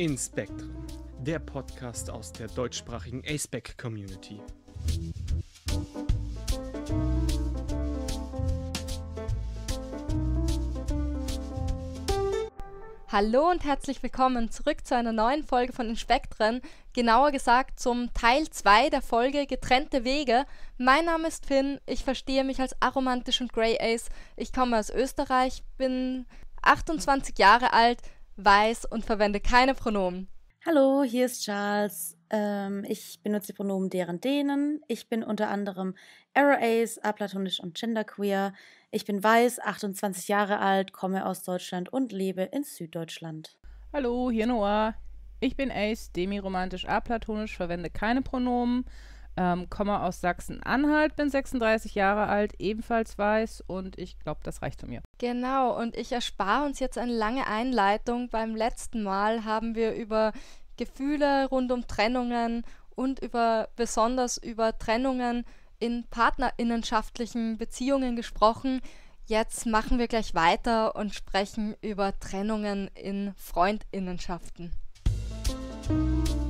in Spectrum, der Podcast aus der deutschsprachigen aceback e Community. Hallo und herzlich willkommen zurück zu einer neuen Folge von Inspektren, genauer gesagt zum Teil 2 der Folge Getrennte Wege. Mein Name ist Finn, ich verstehe mich als aromantisch und Grey Ace, ich komme aus Österreich, bin 28 Jahre alt, weiß und verwende keine Pronomen. Hallo, hier ist Charles. Ähm, ich benutze die Pronomen deren, denen. Ich bin unter anderem Arrow-Ace, aplatonisch und genderqueer. Ich bin weiß, 28 Jahre alt, komme aus Deutschland und lebe in Süddeutschland. Hallo, hier Noah. Ich bin Ace, demiromantisch, aplatonisch, verwende keine Pronomen, ähm, komme aus Sachsen-Anhalt, bin 36 Jahre alt, ebenfalls weiß und ich glaube, das reicht von mir. Genau, und ich erspare uns jetzt eine lange Einleitung. Beim letzten Mal haben wir über Gefühle rund um Trennungen und über besonders über Trennungen in partnerinnenschaftlichen Beziehungen gesprochen. Jetzt machen wir gleich weiter und sprechen über Trennungen in Freundinnenschaften. Musik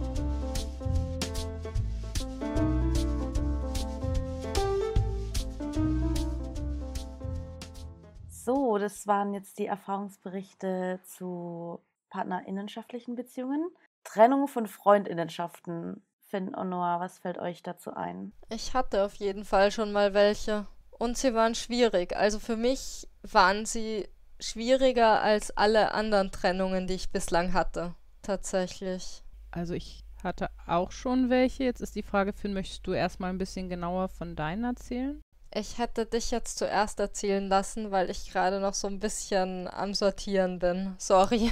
So, das waren jetzt die Erfahrungsberichte zu partnerinnenschaftlichen Beziehungen. Trennung von Freundinnenschaften. Finn und Noah, was fällt euch dazu ein? Ich hatte auf jeden Fall schon mal welche. Und sie waren schwierig. Also für mich waren sie schwieriger als alle anderen Trennungen, die ich bislang hatte. Tatsächlich. Also ich hatte auch schon welche. Jetzt ist die Frage, Finn, möchtest du erstmal ein bisschen genauer von deinen erzählen? Ich hätte dich jetzt zuerst erzählen lassen, weil ich gerade noch so ein bisschen am Sortieren bin. Sorry.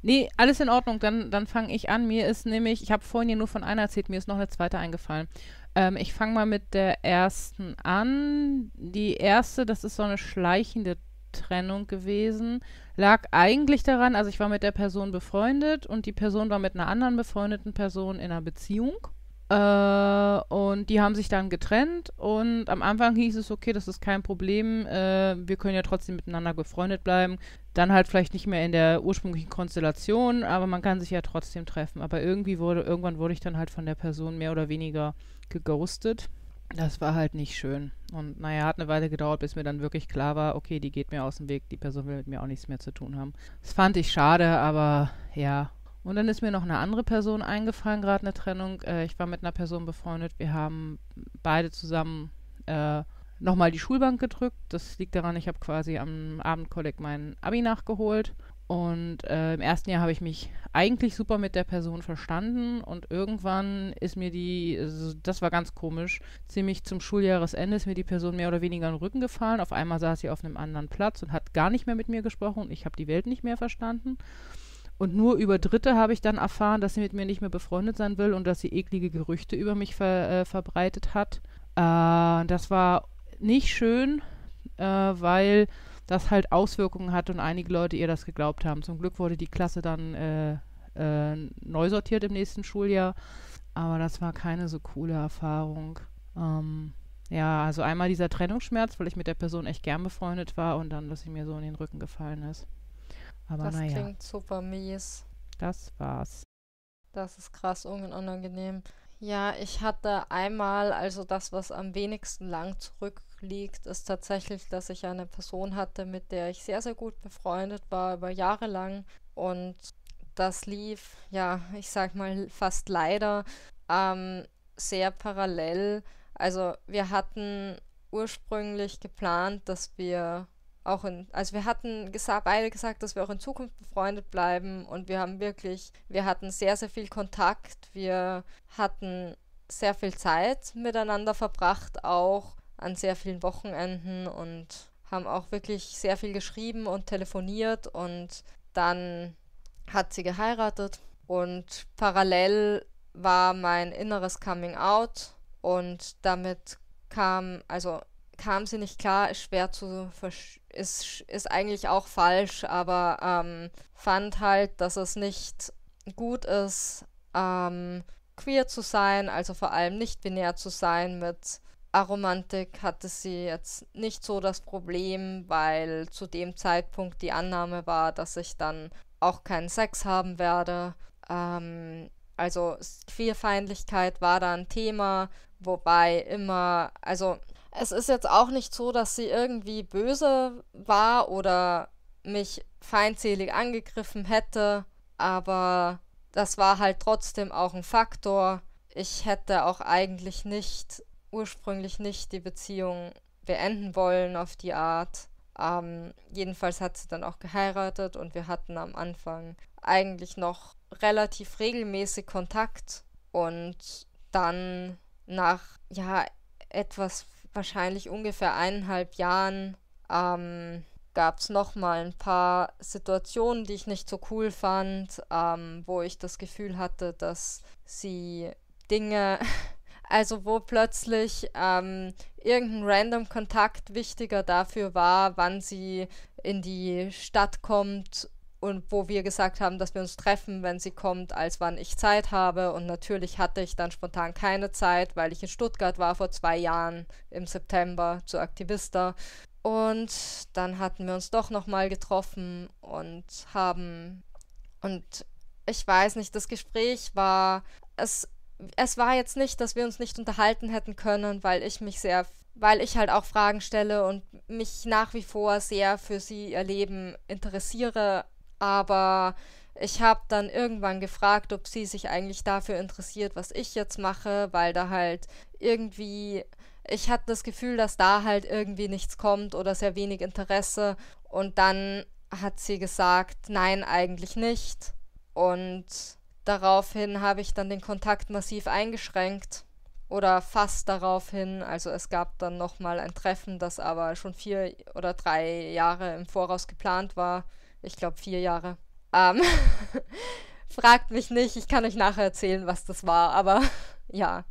Nee, alles in Ordnung, dann, dann fange ich an. Mir ist nämlich, ich habe vorhin ja nur von einer erzählt, mir ist noch eine zweite eingefallen. Ähm, ich fange mal mit der ersten an. Die erste, das ist so eine schleichende Trennung gewesen, lag eigentlich daran, also ich war mit der Person befreundet und die Person war mit einer anderen befreundeten Person in einer Beziehung. Äh, und die haben sich dann getrennt und am Anfang hieß es, okay, das ist kein Problem, äh, wir können ja trotzdem miteinander gefreundet bleiben. Dann halt vielleicht nicht mehr in der ursprünglichen Konstellation, aber man kann sich ja trotzdem treffen. Aber irgendwie wurde, irgendwann wurde ich dann halt von der Person mehr oder weniger geghostet. Das war halt nicht schön. Und naja, hat eine Weile gedauert, bis mir dann wirklich klar war, okay, die geht mir aus dem Weg, die Person will mit mir auch nichts mehr zu tun haben. Das fand ich schade, aber ja, und dann ist mir noch eine andere Person eingefallen, gerade eine Trennung. Äh, ich war mit einer Person befreundet. Wir haben beide zusammen äh, nochmal die Schulbank gedrückt. Das liegt daran, ich habe quasi am Abendkolleg mein Abi nachgeholt. Und äh, im ersten Jahr habe ich mich eigentlich super mit der Person verstanden und irgendwann ist mir die, also das war ganz komisch, ziemlich zum Schuljahresende ist mir die Person mehr oder weniger in den Rücken gefallen. Auf einmal saß sie auf einem anderen Platz und hat gar nicht mehr mit mir gesprochen und ich habe die Welt nicht mehr verstanden. Und nur über Dritte habe ich dann erfahren, dass sie mit mir nicht mehr befreundet sein will und dass sie eklige Gerüchte über mich ver, äh, verbreitet hat. Äh, das war nicht schön, äh, weil das halt Auswirkungen hat und einige Leute ihr das geglaubt haben. Zum Glück wurde die Klasse dann äh, äh, neu sortiert im nächsten Schuljahr, aber das war keine so coole Erfahrung. Ähm, ja, also einmal dieser Trennungsschmerz, weil ich mit der Person echt gern befreundet war und dann, dass sie mir so in den Rücken gefallen ist. Aber das naja. klingt super mies. Das war's. Das ist krass unangenehm. Ja, ich hatte einmal, also das, was am wenigsten lang zurückliegt, ist tatsächlich, dass ich eine Person hatte, mit der ich sehr, sehr gut befreundet war, über Jahre lang. Und das lief, ja, ich sag mal fast leider, ähm, sehr parallel. Also wir hatten ursprünglich geplant, dass wir auch in, also wir hatten gesa beide gesagt, dass wir auch in Zukunft befreundet bleiben und wir haben wirklich, wir hatten sehr, sehr viel Kontakt, wir hatten sehr viel Zeit miteinander verbracht, auch an sehr vielen Wochenenden und haben auch wirklich sehr viel geschrieben und telefoniert und dann hat sie geheiratet und parallel war mein inneres Coming Out und damit kam, also kam sie nicht klar, ist schwer zu verstehen ist, ist eigentlich auch falsch, aber ähm, fand halt, dass es nicht gut ist, ähm, queer zu sein, also vor allem nicht binär zu sein. Mit Aromantik hatte sie jetzt nicht so das Problem, weil zu dem Zeitpunkt die Annahme war, dass ich dann auch keinen Sex haben werde. Ähm, also Queerfeindlichkeit war da ein Thema, wobei immer, also es ist jetzt auch nicht so, dass sie irgendwie böse war oder mich feindselig angegriffen hätte, aber das war halt trotzdem auch ein Faktor. Ich hätte auch eigentlich nicht, ursprünglich nicht die Beziehung beenden wollen auf die Art. Ähm, jedenfalls hat sie dann auch geheiratet und wir hatten am Anfang eigentlich noch relativ regelmäßig Kontakt und dann nach ja etwas wahrscheinlich ungefähr eineinhalb Jahren ähm, gab es nochmal ein paar Situationen, die ich nicht so cool fand, ähm, wo ich das Gefühl hatte, dass sie Dinge, also wo plötzlich ähm, irgendein random Kontakt wichtiger dafür war, wann sie in die Stadt kommt und wo wir gesagt haben, dass wir uns treffen, wenn sie kommt, als wann ich Zeit habe. Und natürlich hatte ich dann spontan keine Zeit, weil ich in Stuttgart war vor zwei Jahren im September zu Aktivista. Und dann hatten wir uns doch nochmal getroffen und haben. Und ich weiß nicht, das Gespräch war. Es, es war jetzt nicht, dass wir uns nicht unterhalten hätten können, weil ich mich sehr weil ich halt auch Fragen stelle und mich nach wie vor sehr für sie ihr Leben interessiere, aber ich habe dann irgendwann gefragt, ob sie sich eigentlich dafür interessiert, was ich jetzt mache, weil da halt irgendwie, ich hatte das Gefühl, dass da halt irgendwie nichts kommt oder sehr wenig Interesse. Und dann hat sie gesagt, nein, eigentlich nicht. Und daraufhin habe ich dann den Kontakt massiv eingeschränkt oder fast daraufhin. Also es gab dann nochmal ein Treffen, das aber schon vier oder drei Jahre im Voraus geplant war ich glaube, vier Jahre. Ähm, fragt mich nicht, ich kann euch nachher erzählen, was das war, aber ja.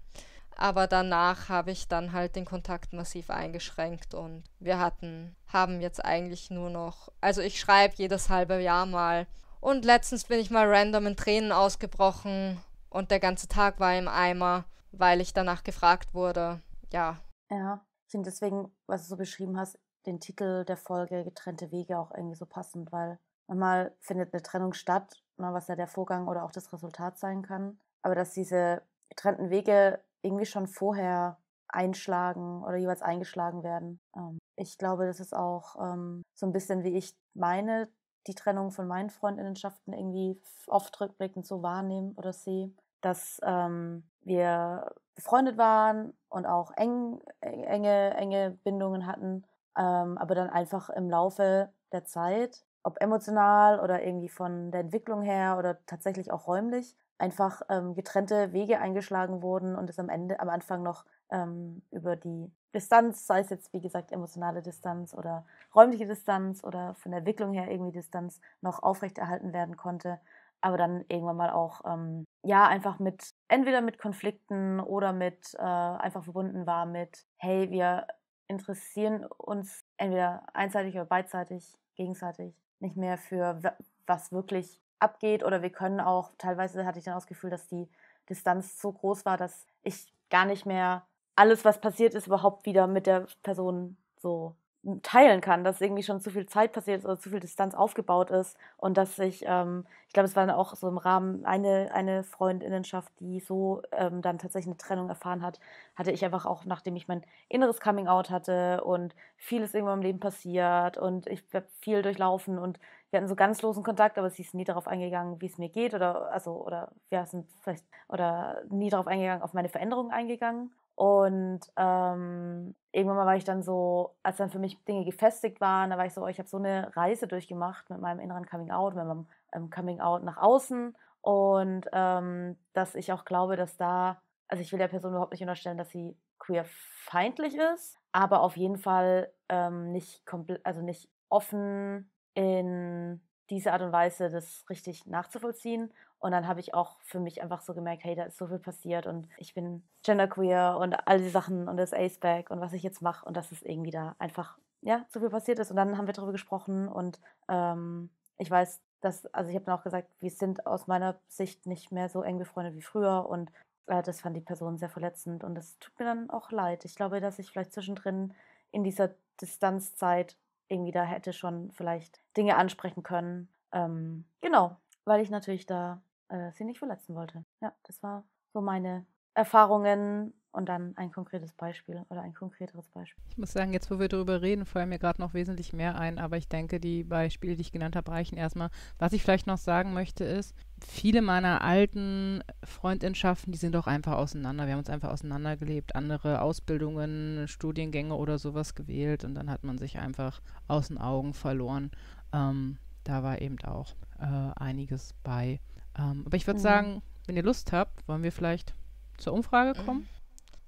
Aber danach habe ich dann halt den Kontakt massiv eingeschränkt und wir hatten, haben jetzt eigentlich nur noch, also ich schreibe jedes halbe Jahr mal. Und letztens bin ich mal random in Tränen ausgebrochen und der ganze Tag war im Eimer, weil ich danach gefragt wurde. Ja. Ja, ich finde deswegen, was du so beschrieben hast, den Titel der Folge Getrennte Wege auch irgendwie so passend, weil normal findet eine Trennung statt, ne, was ja der Vorgang oder auch das Resultat sein kann. Aber dass diese getrennten Wege irgendwie schon vorher einschlagen oder jeweils eingeschlagen werden. Ähm, ich glaube, das ist auch ähm, so ein bisschen, wie ich meine, die Trennung von meinen Freundinnenschaften irgendwie oft rückblickend so wahrnehme oder sehe, dass ähm, wir befreundet waren und auch eng, enge, enge Bindungen hatten ähm, aber dann einfach im Laufe der Zeit, ob emotional oder irgendwie von der Entwicklung her oder tatsächlich auch räumlich, einfach ähm, getrennte Wege eingeschlagen wurden und es am Ende, am Anfang noch ähm, über die Distanz, sei es jetzt wie gesagt emotionale Distanz oder räumliche Distanz oder von der Entwicklung her irgendwie Distanz, noch aufrechterhalten werden konnte. Aber dann irgendwann mal auch, ähm, ja, einfach mit, entweder mit Konflikten oder mit, äh, einfach verbunden war mit, hey, wir interessieren uns entweder einseitig oder beidseitig, gegenseitig nicht mehr für was wirklich abgeht oder wir können auch, teilweise hatte ich dann das Gefühl, dass die Distanz so groß war, dass ich gar nicht mehr alles, was passiert ist, überhaupt wieder mit der Person so teilen kann, dass irgendwie schon zu viel Zeit passiert ist oder zu viel Distanz aufgebaut ist und dass ich, ähm, ich glaube, es war dann auch so im Rahmen eine, eine Freundinnenschaft, die so ähm, dann tatsächlich eine Trennung erfahren hat, hatte ich einfach auch, nachdem ich mein inneres Coming-out hatte und vieles irgendwann im Leben passiert und ich habe viel durchlaufen und wir hatten so ganz losen Kontakt, aber sie ist nie darauf eingegangen, wie es mir geht oder also oder wir ja, sind vielleicht oder nie darauf eingegangen, auf meine Veränderungen eingegangen und ähm, irgendwann mal war ich dann so, als dann für mich Dinge gefestigt waren, da war ich so, oh, ich habe so eine Reise durchgemacht mit meinem inneren Coming Out, mit meinem ähm, Coming Out nach außen. Und ähm, dass ich auch glaube, dass da, also ich will der Person überhaupt nicht unterstellen, dass sie queerfeindlich ist, aber auf jeden Fall ähm, nicht komplett, also nicht offen in diese Art und Weise, das richtig nachzuvollziehen und dann habe ich auch für mich einfach so gemerkt, hey, da ist so viel passiert und ich bin genderqueer und all die Sachen und das Aceback und was ich jetzt mache und dass es irgendwie da einfach, ja, so viel passiert ist. Und dann haben wir darüber gesprochen und ähm, ich weiß, dass, also ich habe dann auch gesagt, wir sind aus meiner Sicht nicht mehr so eng befreundet wie früher und äh, das fand die Person sehr verletzend und das tut mir dann auch leid. Ich glaube, dass ich vielleicht zwischendrin in dieser Distanzzeit irgendwie da hätte schon vielleicht Dinge ansprechen können. Ähm, genau, weil ich natürlich da äh, sie nicht verletzen wollte. Ja, das war so meine Erfahrungen und dann ein konkretes Beispiel oder ein konkreteres Beispiel. Ich muss sagen, jetzt wo wir darüber reden, fallen mir gerade noch wesentlich mehr ein, aber ich denke, die Beispiele, die ich genannt habe, reichen erstmal. Was ich vielleicht noch sagen möchte ist, viele meiner alten Freundinschaften, die sind doch einfach auseinander. Wir haben uns einfach auseinandergelebt, andere Ausbildungen, Studiengänge oder sowas gewählt und dann hat man sich einfach aus den Augen verloren. Ähm, da war eben auch äh, einiges bei. Ähm, aber ich würde mhm. sagen, wenn ihr Lust habt, wollen wir vielleicht zur Umfrage mhm. kommen?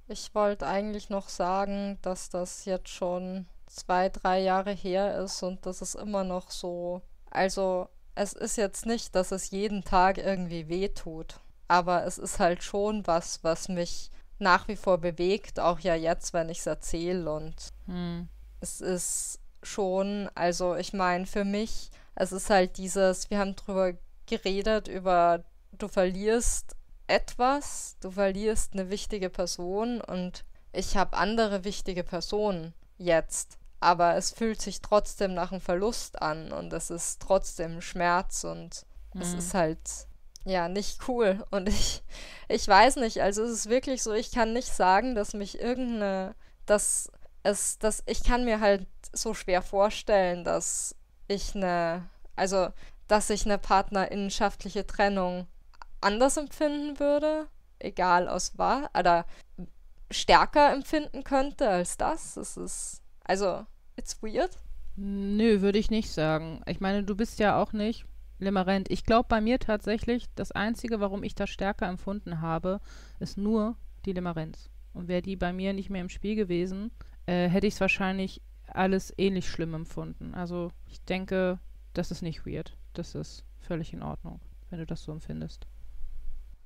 Ich wollte eigentlich noch sagen, dass das jetzt schon zwei, drei Jahre her ist und das ist immer noch so. Also es ist jetzt nicht, dass es jeden Tag irgendwie wehtut, aber es ist halt schon was, was mich nach wie vor bewegt, auch ja jetzt, wenn ich es erzähle. Und hm. es ist schon, also ich meine, für mich, es ist halt dieses, wir haben drüber gesprochen, geredet über, du verlierst etwas, du verlierst eine wichtige Person und ich habe andere wichtige Personen jetzt. Aber es fühlt sich trotzdem nach einem Verlust an und es ist trotzdem Schmerz und mhm. es ist halt ja nicht cool. Und ich, ich weiß nicht, also es ist wirklich so, ich kann nicht sagen, dass mich irgendeine, dass es, dass ich kann mir halt so schwer vorstellen, dass ich eine, also dass ich eine partnerinnenschaftliche Trennung anders empfinden würde, egal aus was, oder stärker empfinden könnte als das. Es ist, also, it's weird. Nö, würde ich nicht sagen. Ich meine, du bist ja auch nicht limerent. Ich glaube bei mir tatsächlich, das Einzige, warum ich das stärker empfunden habe, ist nur die Limerenz. Und wäre die bei mir nicht mehr im Spiel gewesen, äh, hätte ich es wahrscheinlich alles ähnlich schlimm empfunden. Also ich denke, das ist nicht weird das ist völlig in Ordnung, wenn du das so empfindest.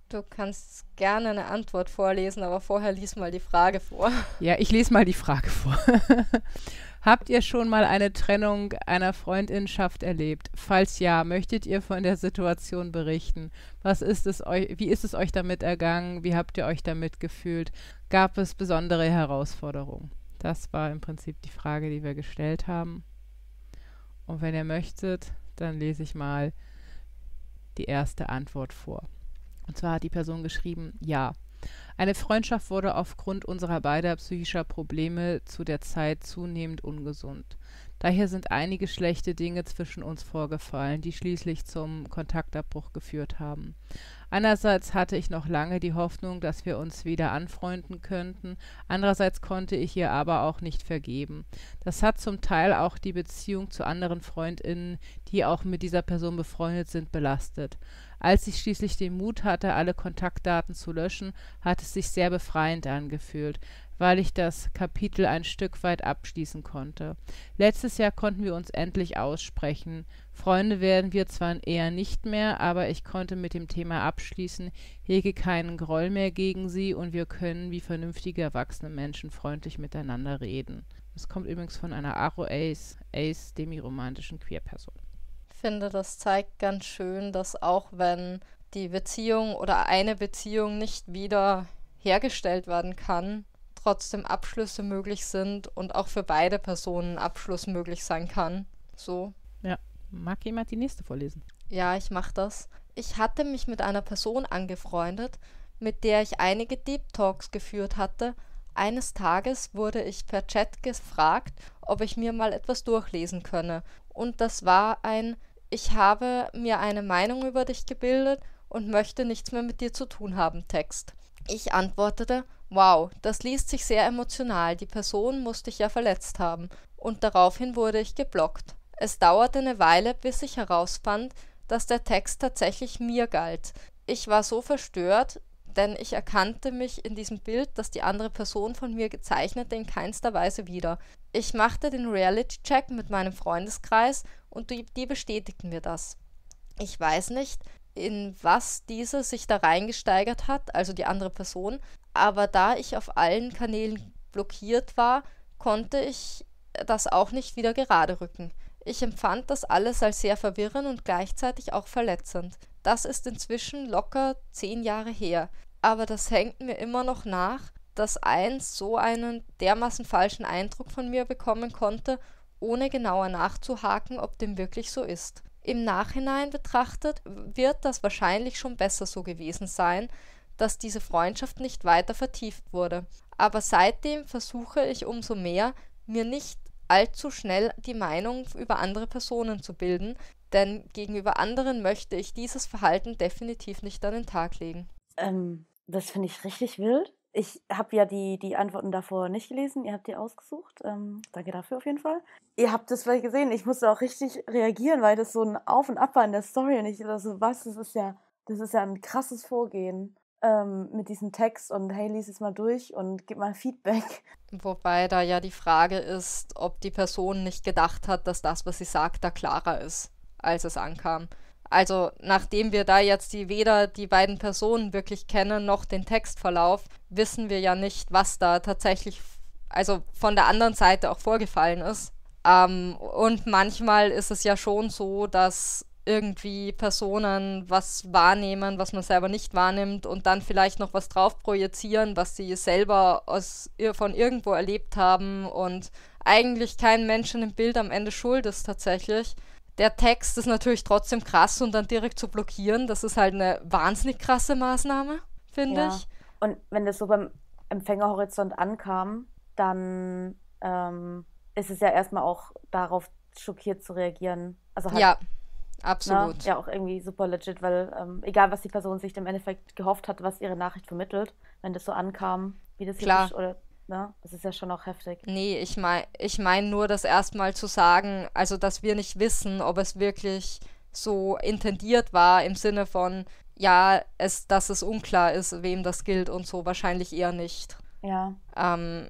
Du kannst gerne eine Antwort vorlesen, aber vorher lies mal die Frage vor. Ja, ich lese mal die Frage vor. Habt ihr schon mal eine Trennung einer Freundinschaft erlebt? Falls ja, möchtet ihr von der Situation berichten? Was ist es euch, wie ist es euch damit ergangen? Wie habt ihr euch damit gefühlt? Gab es besondere Herausforderungen? Das war im Prinzip die Frage, die wir gestellt haben. Und wenn ihr möchtet, dann lese ich mal die erste Antwort vor. Und zwar hat die Person geschrieben, ja. Eine Freundschaft wurde aufgrund unserer beider psychischer Probleme zu der Zeit zunehmend ungesund. Daher sind einige schlechte Dinge zwischen uns vorgefallen, die schließlich zum Kontaktabbruch geführt haben. Einerseits hatte ich noch lange die Hoffnung, dass wir uns wieder anfreunden könnten, andererseits konnte ich ihr aber auch nicht vergeben. Das hat zum Teil auch die Beziehung zu anderen Freundinnen, die auch mit dieser Person befreundet sind, belastet. Als ich schließlich den Mut hatte, alle Kontaktdaten zu löschen, hat es sich sehr befreiend angefühlt weil ich das Kapitel ein Stück weit abschließen konnte. Letztes Jahr konnten wir uns endlich aussprechen. Freunde werden wir zwar eher nicht mehr, aber ich konnte mit dem Thema abschließen, hege keinen Groll mehr gegen sie und wir können wie vernünftige erwachsene Menschen freundlich miteinander reden. Das kommt übrigens von einer Aro Ace, Ace demiromantischen Queerperson. Ich finde, das zeigt ganz schön, dass auch wenn die Beziehung oder eine Beziehung nicht wieder hergestellt werden kann, trotzdem Abschlüsse möglich sind und auch für beide Personen Abschluss möglich sein kann. So. Ja. Mag jemand die nächste vorlesen? Ja, ich mach das. Ich hatte mich mit einer Person angefreundet, mit der ich einige Deep Talks geführt hatte. Eines Tages wurde ich per Chat gefragt, ob ich mir mal etwas durchlesen könne. Und das war ein Ich habe mir eine Meinung über dich gebildet und möchte nichts mehr mit dir zu tun haben Text. Ich antwortete, Wow, das liest sich sehr emotional, die Person musste ich ja verletzt haben. Und daraufhin wurde ich geblockt. Es dauerte eine Weile, bis ich herausfand, dass der Text tatsächlich mir galt. Ich war so verstört, denn ich erkannte mich in diesem Bild, das die andere Person von mir gezeichnete, in keinster Weise wieder. Ich machte den Reality-Check mit meinem Freundeskreis und die bestätigten mir das. Ich weiß nicht, in was diese sich da reingesteigert hat, also die andere Person. Aber da ich auf allen Kanälen blockiert war, konnte ich das auch nicht wieder gerade rücken. Ich empfand das alles als sehr verwirrend und gleichzeitig auch verletzend. Das ist inzwischen locker zehn Jahre her. Aber das hängt mir immer noch nach, dass eins so einen dermaßen falschen Eindruck von mir bekommen konnte, ohne genauer nachzuhaken, ob dem wirklich so ist. Im Nachhinein betrachtet wird das wahrscheinlich schon besser so gewesen sein, dass diese Freundschaft nicht weiter vertieft wurde. Aber seitdem versuche ich umso mehr, mir nicht allzu schnell die Meinung über andere Personen zu bilden, denn gegenüber anderen möchte ich dieses Verhalten definitiv nicht an den Tag legen. Ähm, das finde ich richtig wild. Ich habe ja die, die Antworten davor nicht gelesen. Ihr habt die ausgesucht. Ähm, danke dafür auf jeden Fall. Ihr habt es vielleicht gesehen. Ich musste auch richtig reagieren, weil das so ein Auf und Ab war in der Story. Und ich dachte so, was, das ist ja, das ist ja ein krasses Vorgehen ähm, mit diesem Text. Und hey, lies es mal durch und gib mal Feedback. Wobei da ja die Frage ist, ob die Person nicht gedacht hat, dass das, was sie sagt, da klarer ist, als es ankam. Also nachdem wir da jetzt die, weder die beiden Personen wirklich kennen noch den Textverlauf, wissen wir ja nicht, was da tatsächlich, also von der anderen Seite auch vorgefallen ist. Ähm, und manchmal ist es ja schon so, dass irgendwie Personen was wahrnehmen, was man selber nicht wahrnimmt und dann vielleicht noch was drauf projizieren, was sie selber aus, von irgendwo erlebt haben und eigentlich kein Mensch im Bild am Ende schuld ist tatsächlich. Der Text ist natürlich trotzdem krass und dann direkt zu blockieren, das ist halt eine wahnsinnig krasse Maßnahme, finde ja. ich. Und wenn das so beim Empfängerhorizont ankam, dann ähm, ist es ja erstmal auch darauf schockiert zu reagieren. Also halt, ja, absolut. Na, ne, ja, auch irgendwie super legit, weil ähm, egal, was die Person sich im Endeffekt gehofft hat, was ihre Nachricht vermittelt, wenn das so ankam, wie das Klar. hier ist, oder Ne? Das ist ja schon auch heftig. Nee, ich meine ich mein nur, das erstmal zu sagen, also dass wir nicht wissen, ob es wirklich so intendiert war im Sinne von, ja, es, dass es unklar ist, wem das gilt und so, wahrscheinlich eher nicht. Ja. Ähm,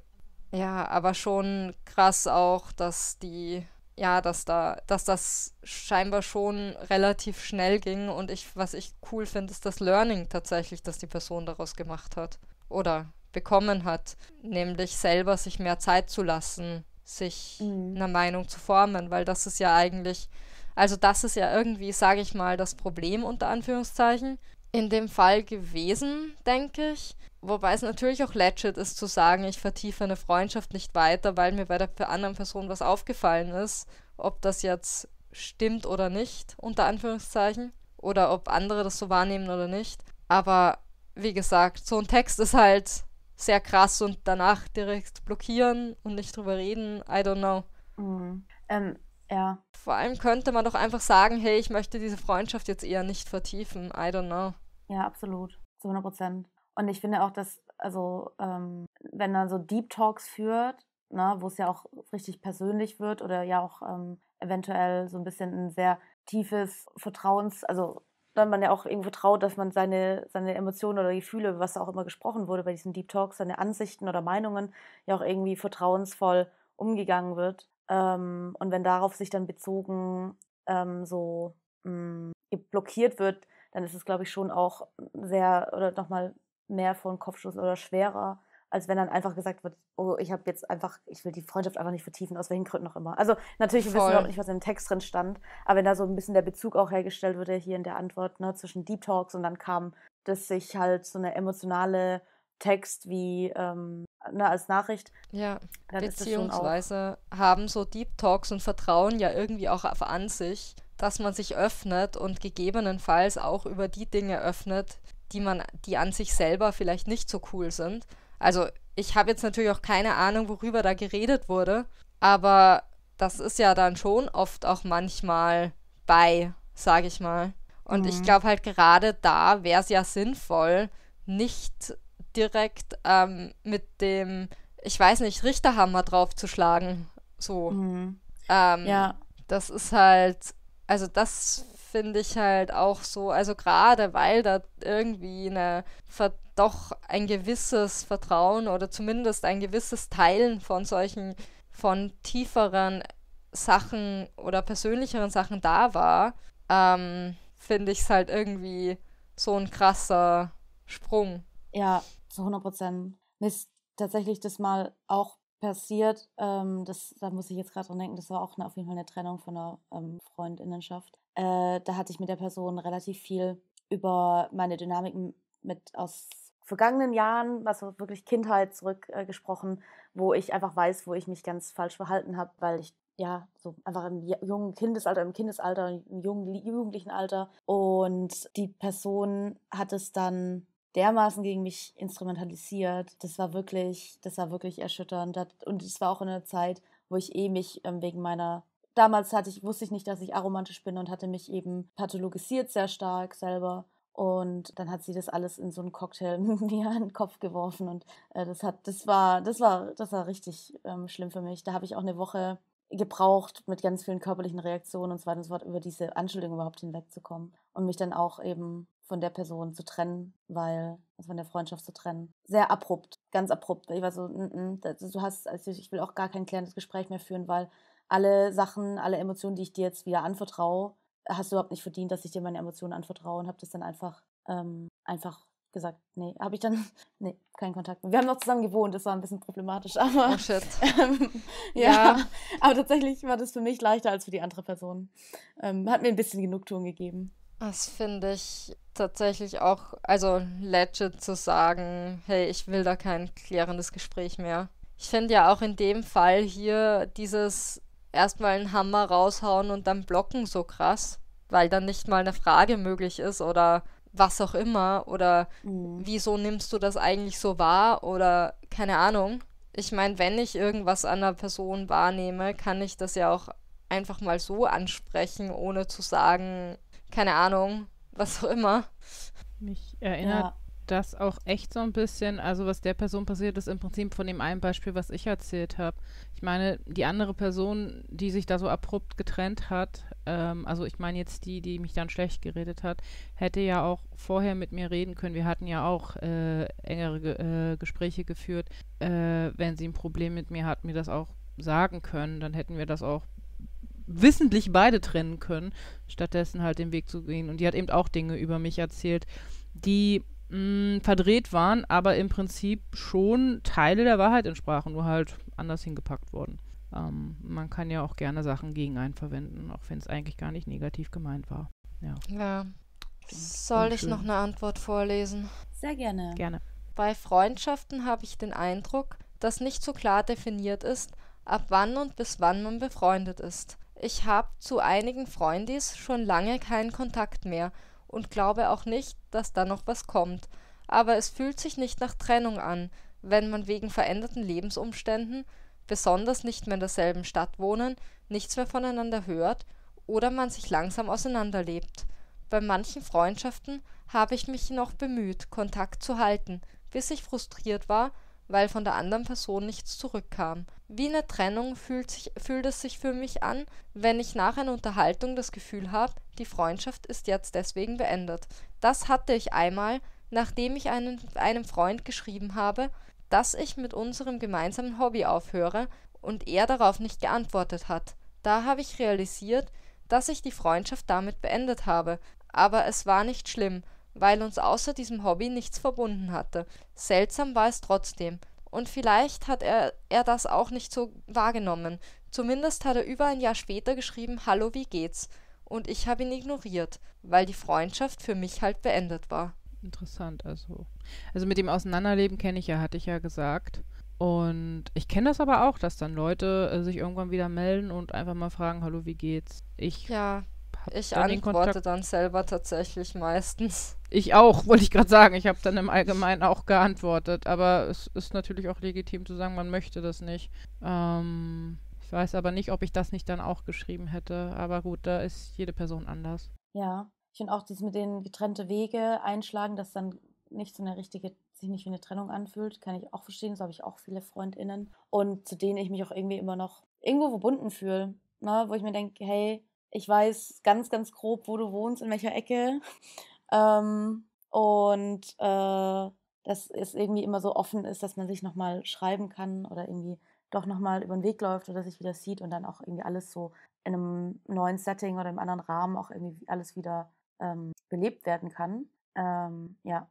ja, aber schon krass auch, dass die, ja, dass da, dass das scheinbar schon relativ schnell ging und ich, was ich cool finde, ist das Learning tatsächlich, das die Person daraus gemacht hat oder bekommen hat, nämlich selber sich mehr Zeit zu lassen, sich mhm. eine Meinung zu formen, weil das ist ja eigentlich also das ist ja irgendwie, sage ich mal, das Problem unter Anführungszeichen in dem Fall gewesen, denke ich. Wobei es natürlich auch legit ist zu sagen, ich vertiefe eine Freundschaft nicht weiter, weil mir bei der anderen Person was aufgefallen ist, ob das jetzt stimmt oder nicht, unter Anführungszeichen, oder ob andere das so wahrnehmen oder nicht. Aber wie gesagt, so ein Text ist halt sehr krass und danach direkt blockieren und nicht drüber reden, I don't know. Mhm. Ähm, ja. Vor allem könnte man doch einfach sagen, hey, ich möchte diese Freundschaft jetzt eher nicht vertiefen. I don't know. Ja, absolut. Zu 100 Prozent. Und ich finde auch, dass, also, ähm, wenn man so Deep Talks führt, ne, wo es ja auch richtig persönlich wird oder ja auch ähm, eventuell so ein bisschen ein sehr tiefes Vertrauens, also wenn ne, man ja auch irgendwo traut, dass man seine, seine Emotionen oder Gefühle, was auch immer gesprochen wurde bei diesen Deep Talks, seine Ansichten oder Meinungen ja auch irgendwie vertrauensvoll umgegangen wird. Ähm, und wenn darauf sich dann bezogen ähm, so mh, hm, blockiert wird, dann ist es, glaube ich, schon auch sehr oder nochmal mehr von Kopfschuss oder schwerer, als wenn dann einfach gesagt wird, oh, ich habe jetzt einfach, ich will die Freundschaft einfach nicht vertiefen, aus welchen Gründen auch immer. Also natürlich Voll. wissen wir auch nicht, was im Text drin stand, aber wenn da so ein bisschen der Bezug auch hergestellt wurde hier in der Antwort, ne, zwischen Deep Talks und dann kam, dass sich halt so eine emotionale Text wie ähm, ne, als Nachricht. Ja, dann beziehungsweise haben so Deep Talks und Vertrauen ja irgendwie auch auf an sich, dass man sich öffnet und gegebenenfalls auch über die Dinge öffnet, die man, die an sich selber vielleicht nicht so cool sind. Also ich habe jetzt natürlich auch keine Ahnung, worüber da geredet wurde, aber das ist ja dann schon oft auch manchmal bei, sage ich mal. Und mhm. ich glaube halt gerade da wäre es ja sinnvoll, nicht direkt ähm, mit dem, ich weiß nicht, Richterhammer draufzuschlagen. So. Mhm. Ähm, ja. Das ist halt, also das finde ich halt auch so, also gerade weil da irgendwie eine doch ein gewisses Vertrauen oder zumindest ein gewisses Teilen von solchen, von tieferen Sachen oder persönlicheren Sachen da war, ähm, finde ich es halt irgendwie so ein krasser Sprung. Ja, zu 100 Prozent. Mir ist tatsächlich das mal auch passiert. Ähm, das, da muss ich jetzt gerade dran denken, das war auch eine, auf jeden Fall eine Trennung von einer ähm, Freundinnenschaft. Äh, da hatte ich mit der Person relativ viel über meine Dynamiken mit aus vergangenen Jahren, also wirklich Kindheit zurückgesprochen, äh, wo ich einfach weiß, wo ich mich ganz falsch verhalten habe, weil ich ja so einfach im jungen Kindesalter, im Kindesalter, im jungen Jugendlichen Alter und die Person hat es dann dermaßen gegen mich instrumentalisiert. Das war wirklich, das war wirklich erschütternd. Und es war auch in einer Zeit, wo ich eh mich ähm, wegen meiner damals hatte ich, wusste ich nicht, dass ich aromantisch bin und hatte mich eben pathologisiert sehr stark selber. Und dann hat sie das alles in so einen Cocktail mir an den Kopf geworfen. Und äh, das hat, das war, das war, das war richtig ähm, schlimm für mich. Da habe ich auch eine Woche gebraucht mit ganz vielen körperlichen Reaktionen und so weiter und so fort, über diese Anschuldigung überhaupt hinwegzukommen. Und mich dann auch eben von der Person zu trennen, weil, also von der Freundschaft zu trennen. Sehr abrupt, ganz abrupt. Ich war so, n mm, -n, mm, du hast, also ich will auch gar kein klärendes Gespräch mehr führen, weil alle Sachen, alle Emotionen, die ich dir jetzt wieder anvertraue, hast du überhaupt nicht verdient, dass ich dir meine Emotionen anvertraue und habe das dann einfach, ähm, einfach gesagt, nee, habe ich dann, nee, keinen Kontakt mehr. Wir haben noch zusammen gewohnt, das war ein bisschen problematisch, aber. Oh shit. Ähm, ja, ja, aber tatsächlich war das für mich leichter als für die andere Person. Ähm, hat mir ein bisschen Genugtuung gegeben. Das finde ich tatsächlich auch, also legit zu sagen, hey, ich will da kein klärendes Gespräch mehr. Ich finde ja auch in dem Fall hier dieses erstmal einen Hammer raushauen und dann blocken so krass, weil dann nicht mal eine Frage möglich ist oder was auch immer oder mhm. wieso nimmst du das eigentlich so wahr oder keine Ahnung. Ich meine, wenn ich irgendwas an einer Person wahrnehme, kann ich das ja auch einfach mal so ansprechen, ohne zu sagen, keine Ahnung, was auch immer. Mich erinnert ja. das auch echt so ein bisschen, also was der Person passiert ist, im Prinzip von dem einen Beispiel, was ich erzählt habe. Ich meine, die andere Person, die sich da so abrupt getrennt hat, ähm, also ich meine jetzt die, die mich dann schlecht geredet hat, hätte ja auch vorher mit mir reden können. Wir hatten ja auch äh, engere äh, Gespräche geführt. Äh, wenn sie ein Problem mit mir hat, mir das auch sagen können, dann hätten wir das auch wissentlich beide trennen können, stattdessen halt den Weg zu gehen. Und die hat eben auch Dinge über mich erzählt, die mh, mm, verdreht waren, aber im Prinzip schon Teile der Wahrheit entsprachen, nur halt anders hingepackt wurden. Ähm, man kann ja auch gerne Sachen gegen einen verwenden, auch wenn es eigentlich gar nicht negativ gemeint war. Ja. ja. Soll ich noch eine Antwort vorlesen? Sehr gerne. Gerne. Bei Freundschaften habe ich den Eindruck, dass nicht so klar definiert ist, ab wann und bis wann man befreundet ist. Ich habe zu einigen Freundis schon lange keinen Kontakt mehr und glaube auch nicht, dass da noch was kommt, aber es fühlt sich nicht nach Trennung an, wenn man wegen veränderten Lebensumständen, besonders nicht mehr in derselben Stadt wohnen, nichts mehr voneinander hört oder man sich langsam auseinanderlebt. Bei manchen Freundschaften habe ich mich noch bemüht, Kontakt zu halten, bis ich frustriert war, weil von der anderen Person nichts zurückkam. Wie eine Trennung fühlt, sich, fühlt es sich für mich an, wenn ich nach einer Unterhaltung das Gefühl habe, die Freundschaft ist jetzt deswegen beendet. Das hatte ich einmal, nachdem ich einen, einem Freund geschrieben habe, dass ich mit unserem gemeinsamen Hobby aufhöre und er darauf nicht geantwortet hat. Da habe ich realisiert, dass ich die Freundschaft damit beendet habe, aber es war nicht schlimm, weil uns außer diesem Hobby nichts verbunden hatte. Seltsam war es trotzdem. Und vielleicht hat er, er das auch nicht so wahrgenommen. Zumindest hat er über ein Jahr später geschrieben: Hallo, wie geht's? Und ich habe ihn ignoriert, weil die Freundschaft für mich halt beendet war. Interessant, also. Also mit dem Auseinanderleben kenne ich ja, hatte ich ja gesagt. Und ich kenne das aber auch, dass dann Leute äh, sich irgendwann wieder melden und einfach mal fragen, hallo, wie geht's? Ich ja ich dann antworte dann selber tatsächlich meistens. Ich auch, wollte ich gerade sagen. Ich habe dann im Allgemeinen auch geantwortet. Aber es ist natürlich auch legitim zu sagen, man möchte das nicht. Ähm, ich weiß aber nicht, ob ich das nicht dann auch geschrieben hätte. Aber gut, da ist jede Person anders. Ja, ich finde auch das mit den getrennte Wege einschlagen, dass dann nicht so eine richtige sich nicht wie eine Trennung anfühlt, kann ich auch verstehen. So habe ich auch viele Freundinnen und zu denen ich mich auch irgendwie immer noch irgendwo verbunden fühle. Ne? Wo ich mir denke, hey, ich weiß ganz, ganz grob, wo du wohnst, in welcher Ecke. Ähm, und äh, dass es irgendwie immer so offen ist, dass man sich nochmal schreiben kann oder irgendwie doch nochmal über den Weg läuft oder sich wieder sieht und dann auch irgendwie alles so in einem neuen Setting oder im anderen Rahmen auch irgendwie alles wieder ähm, belebt werden kann. Ähm, ja.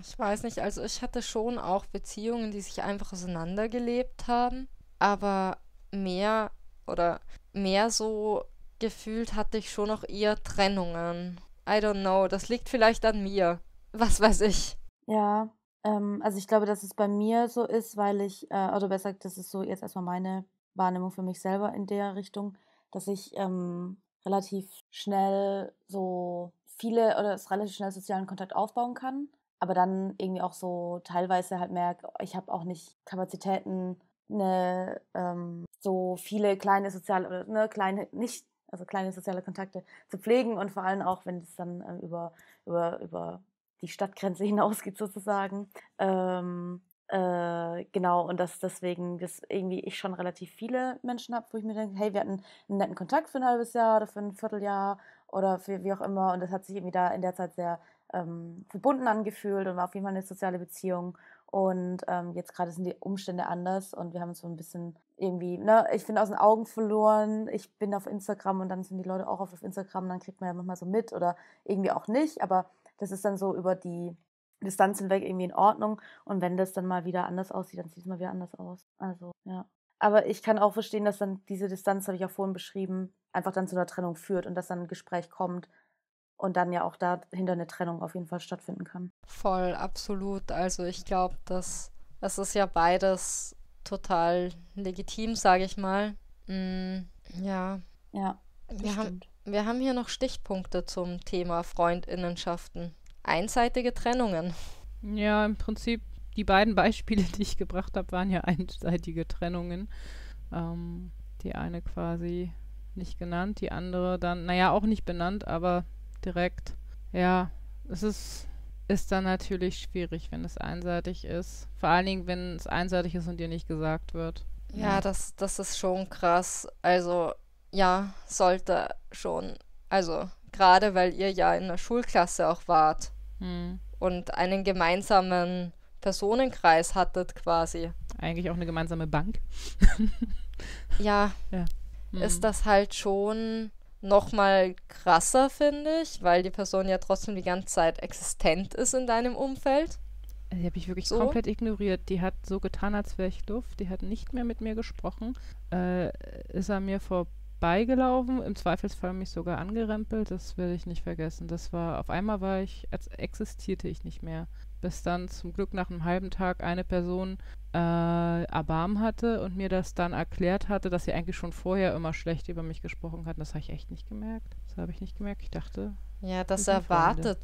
Ich weiß nicht, also ich hatte schon auch Beziehungen, die sich einfach auseinandergelebt haben, aber mehr oder mehr so gefühlt hatte ich schon noch eher Trennungen. I don't know, das liegt vielleicht an mir. Was weiß ich. Ja, ähm, also ich glaube, dass es bei mir so ist, weil ich, äh, oder besser gesagt, das ist so jetzt erstmal meine Wahrnehmung für mich selber in der Richtung, dass ich ähm, relativ schnell so viele oder relativ schnell sozialen Kontakt aufbauen kann, aber dann irgendwie auch so teilweise halt merke, ich habe auch nicht Kapazitäten, eine, ähm, so viele kleine soziale oder ne, kleine, nicht also kleine soziale Kontakte zu pflegen und vor allem auch, wenn es dann äh, über, über, über die Stadtgrenze hinausgeht sozusagen. Ähm, äh, genau, und dass deswegen dass irgendwie ich schon relativ viele Menschen habe, wo ich mir denke, hey, wir hatten einen netten Kontakt für ein halbes Jahr oder für ein Vierteljahr oder für wie auch immer. Und das hat sich irgendwie da in der Zeit sehr ähm, verbunden angefühlt und war auf jeden Fall eine soziale Beziehung. Und ähm, jetzt gerade sind die Umstände anders und wir haben uns so ein bisschen irgendwie, ne, ich bin aus den Augen verloren, ich bin auf Instagram und dann sind die Leute auch auf Instagram, dann kriegt man ja manchmal so mit oder irgendwie auch nicht, aber das ist dann so über die Distanz hinweg irgendwie in Ordnung und wenn das dann mal wieder anders aussieht, dann sieht es mal wieder anders aus. Also, ja. Aber ich kann auch verstehen, dass dann diese Distanz, habe ich ja vorhin beschrieben, einfach dann zu einer Trennung führt und dass dann ein Gespräch kommt, und dann ja auch dahinter eine Trennung auf jeden Fall stattfinden kann. Voll, absolut. Also ich glaube, dass es ist ja beides total legitim, sage ich mal. Mm, ja. Ja. Wir stimmt. haben, wir haben hier noch Stichpunkte zum Thema Freundinnenschaften. Einseitige Trennungen. Ja, im Prinzip die beiden Beispiele, die ich gebracht habe, waren ja einseitige Trennungen. Ähm, die eine quasi nicht genannt, die andere dann, naja, auch nicht benannt, aber direkt. Ja, es ist, ist dann natürlich schwierig, wenn es einseitig ist. Vor allen Dingen, wenn es einseitig ist und dir nicht gesagt wird. Ja, ja. Das, das ist schon krass. Also ja, sollte schon. Also gerade weil ihr ja in der Schulklasse auch wart hm. und einen gemeinsamen Personenkreis hattet quasi. Eigentlich auch eine gemeinsame Bank. ja, ja. Hm. ist das halt schon nochmal krasser, finde ich, weil die Person ja trotzdem die ganze Zeit existent ist in deinem Umfeld. Also, die habe ich wirklich so. komplett ignoriert. Die hat so getan, als wäre ich Luft. Die hat nicht mehr mit mir gesprochen. Äh, ist an mir vorbeigelaufen, im Zweifelsfall mich sogar angerempelt. Das werde ich nicht vergessen. Das war, auf einmal war ich, als existierte ich nicht mehr bis dann zum Glück nach einem halben Tag eine Person äh, Erbarm hatte und mir das dann erklärt hatte, dass sie eigentlich schon vorher immer schlecht über mich gesprochen hatten. Das habe ich echt nicht gemerkt. Das habe ich nicht gemerkt. Ich dachte. Ja, das erwartet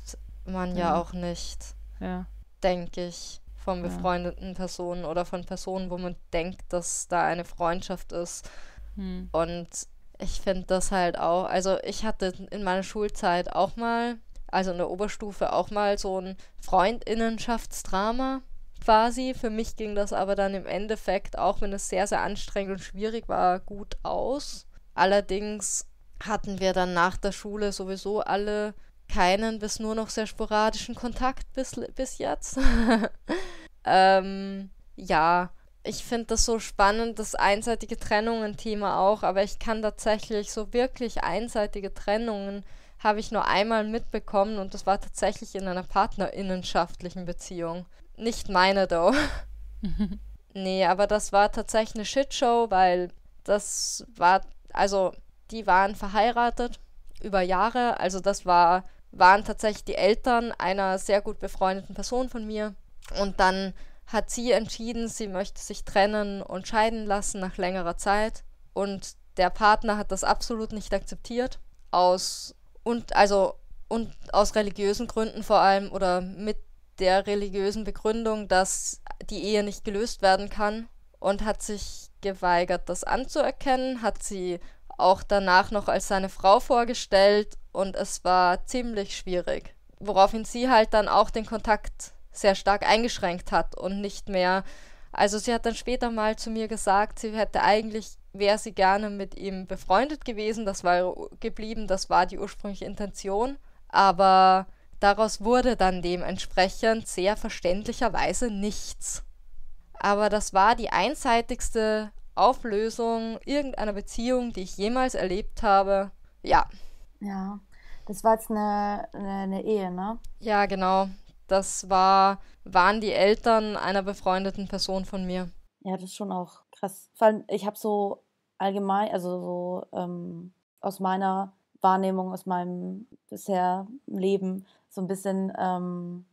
Freunde. man ja. ja, auch nicht. Ja. Denke ich. Von befreundeten ja. Personen oder von Personen, wo man denkt, dass da eine Freundschaft ist. Hm. Und ich finde das halt auch. Also, ich hatte in meiner Schulzeit auch mal also in der Oberstufe auch mal so ein Freundinnenschaftsdrama quasi. Für mich ging das aber dann im Endeffekt, auch wenn es sehr, sehr anstrengend und schwierig war, gut aus. Allerdings hatten wir dann nach der Schule sowieso alle keinen bis nur noch sehr sporadischen Kontakt bis, bis jetzt. ähm, ja, ich finde das so spannend, das einseitige Trennungen-Thema auch, aber ich kann tatsächlich so wirklich einseitige Trennungen habe ich nur einmal mitbekommen und das war tatsächlich in einer partnerinnenschaftlichen Beziehung. Nicht meine, though. nee, aber das war tatsächlich eine Shitshow, weil das war, also die waren verheiratet über Jahre, also das war, waren tatsächlich die Eltern einer sehr gut befreundeten Person von mir und dann hat sie entschieden, sie möchte sich trennen und scheiden lassen nach längerer Zeit und der Partner hat das absolut nicht akzeptiert aus und also und aus religiösen Gründen vor allem oder mit der religiösen Begründung, dass die Ehe nicht gelöst werden kann und hat sich geweigert, das anzuerkennen, hat sie auch danach noch als seine Frau vorgestellt und es war ziemlich schwierig, woraufhin sie halt dann auch den Kontakt sehr stark eingeschränkt hat und nicht mehr also sie hat dann später mal zu mir gesagt, sie hätte eigentlich, wäre sie gerne mit ihm befreundet gewesen, das war geblieben, das war die ursprüngliche Intention, aber daraus wurde dann dementsprechend sehr verständlicherweise nichts. Aber das war die einseitigste Auflösung irgendeiner Beziehung, die ich jemals erlebt habe. Ja. Ja, das war jetzt eine, eine, eine Ehe, ne? Ja, genau. Das war, waren die Eltern einer befreundeten Person von mir. Ja, das ist schon auch krass. Vor allem, ich habe so allgemein, also so ähm, aus meiner Wahrnehmung, aus meinem bisher Leben, so ein bisschen ähm,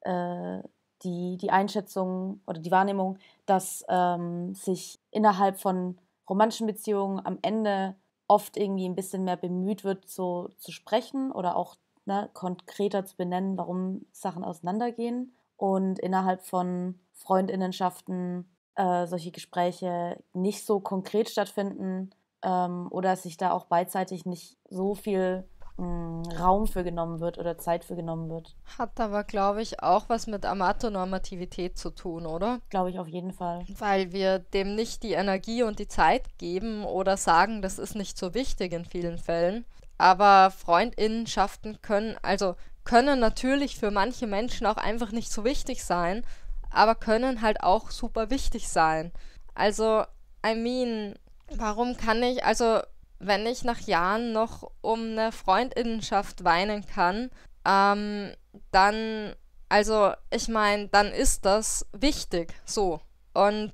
äh, die, die Einschätzung oder die Wahrnehmung, dass ähm, sich innerhalb von romantischen Beziehungen am Ende oft irgendwie ein bisschen mehr bemüht wird, so zu sprechen oder auch ne, konkreter zu benennen, warum Sachen auseinandergehen und innerhalb von Freundinnenschaften äh, solche Gespräche nicht so konkret stattfinden ähm, oder sich da auch beidseitig nicht so viel mh, hm, Raum für genommen wird oder Zeit für genommen wird. Hat aber, glaube ich, auch was mit Amato-Normativität zu tun, oder? Glaube ich auf jeden Fall. Weil wir dem nicht die Energie und die Zeit geben oder sagen, das ist nicht so wichtig in vielen Fällen aber Freundinnenschaften können, also können natürlich für manche Menschen auch einfach nicht so wichtig sein, aber können halt auch super wichtig sein. Also, I mean, warum kann ich, also wenn ich nach Jahren noch um eine Freundinnenschaft weinen kann, ähm, dann, also ich meine, dann ist das wichtig, so. Und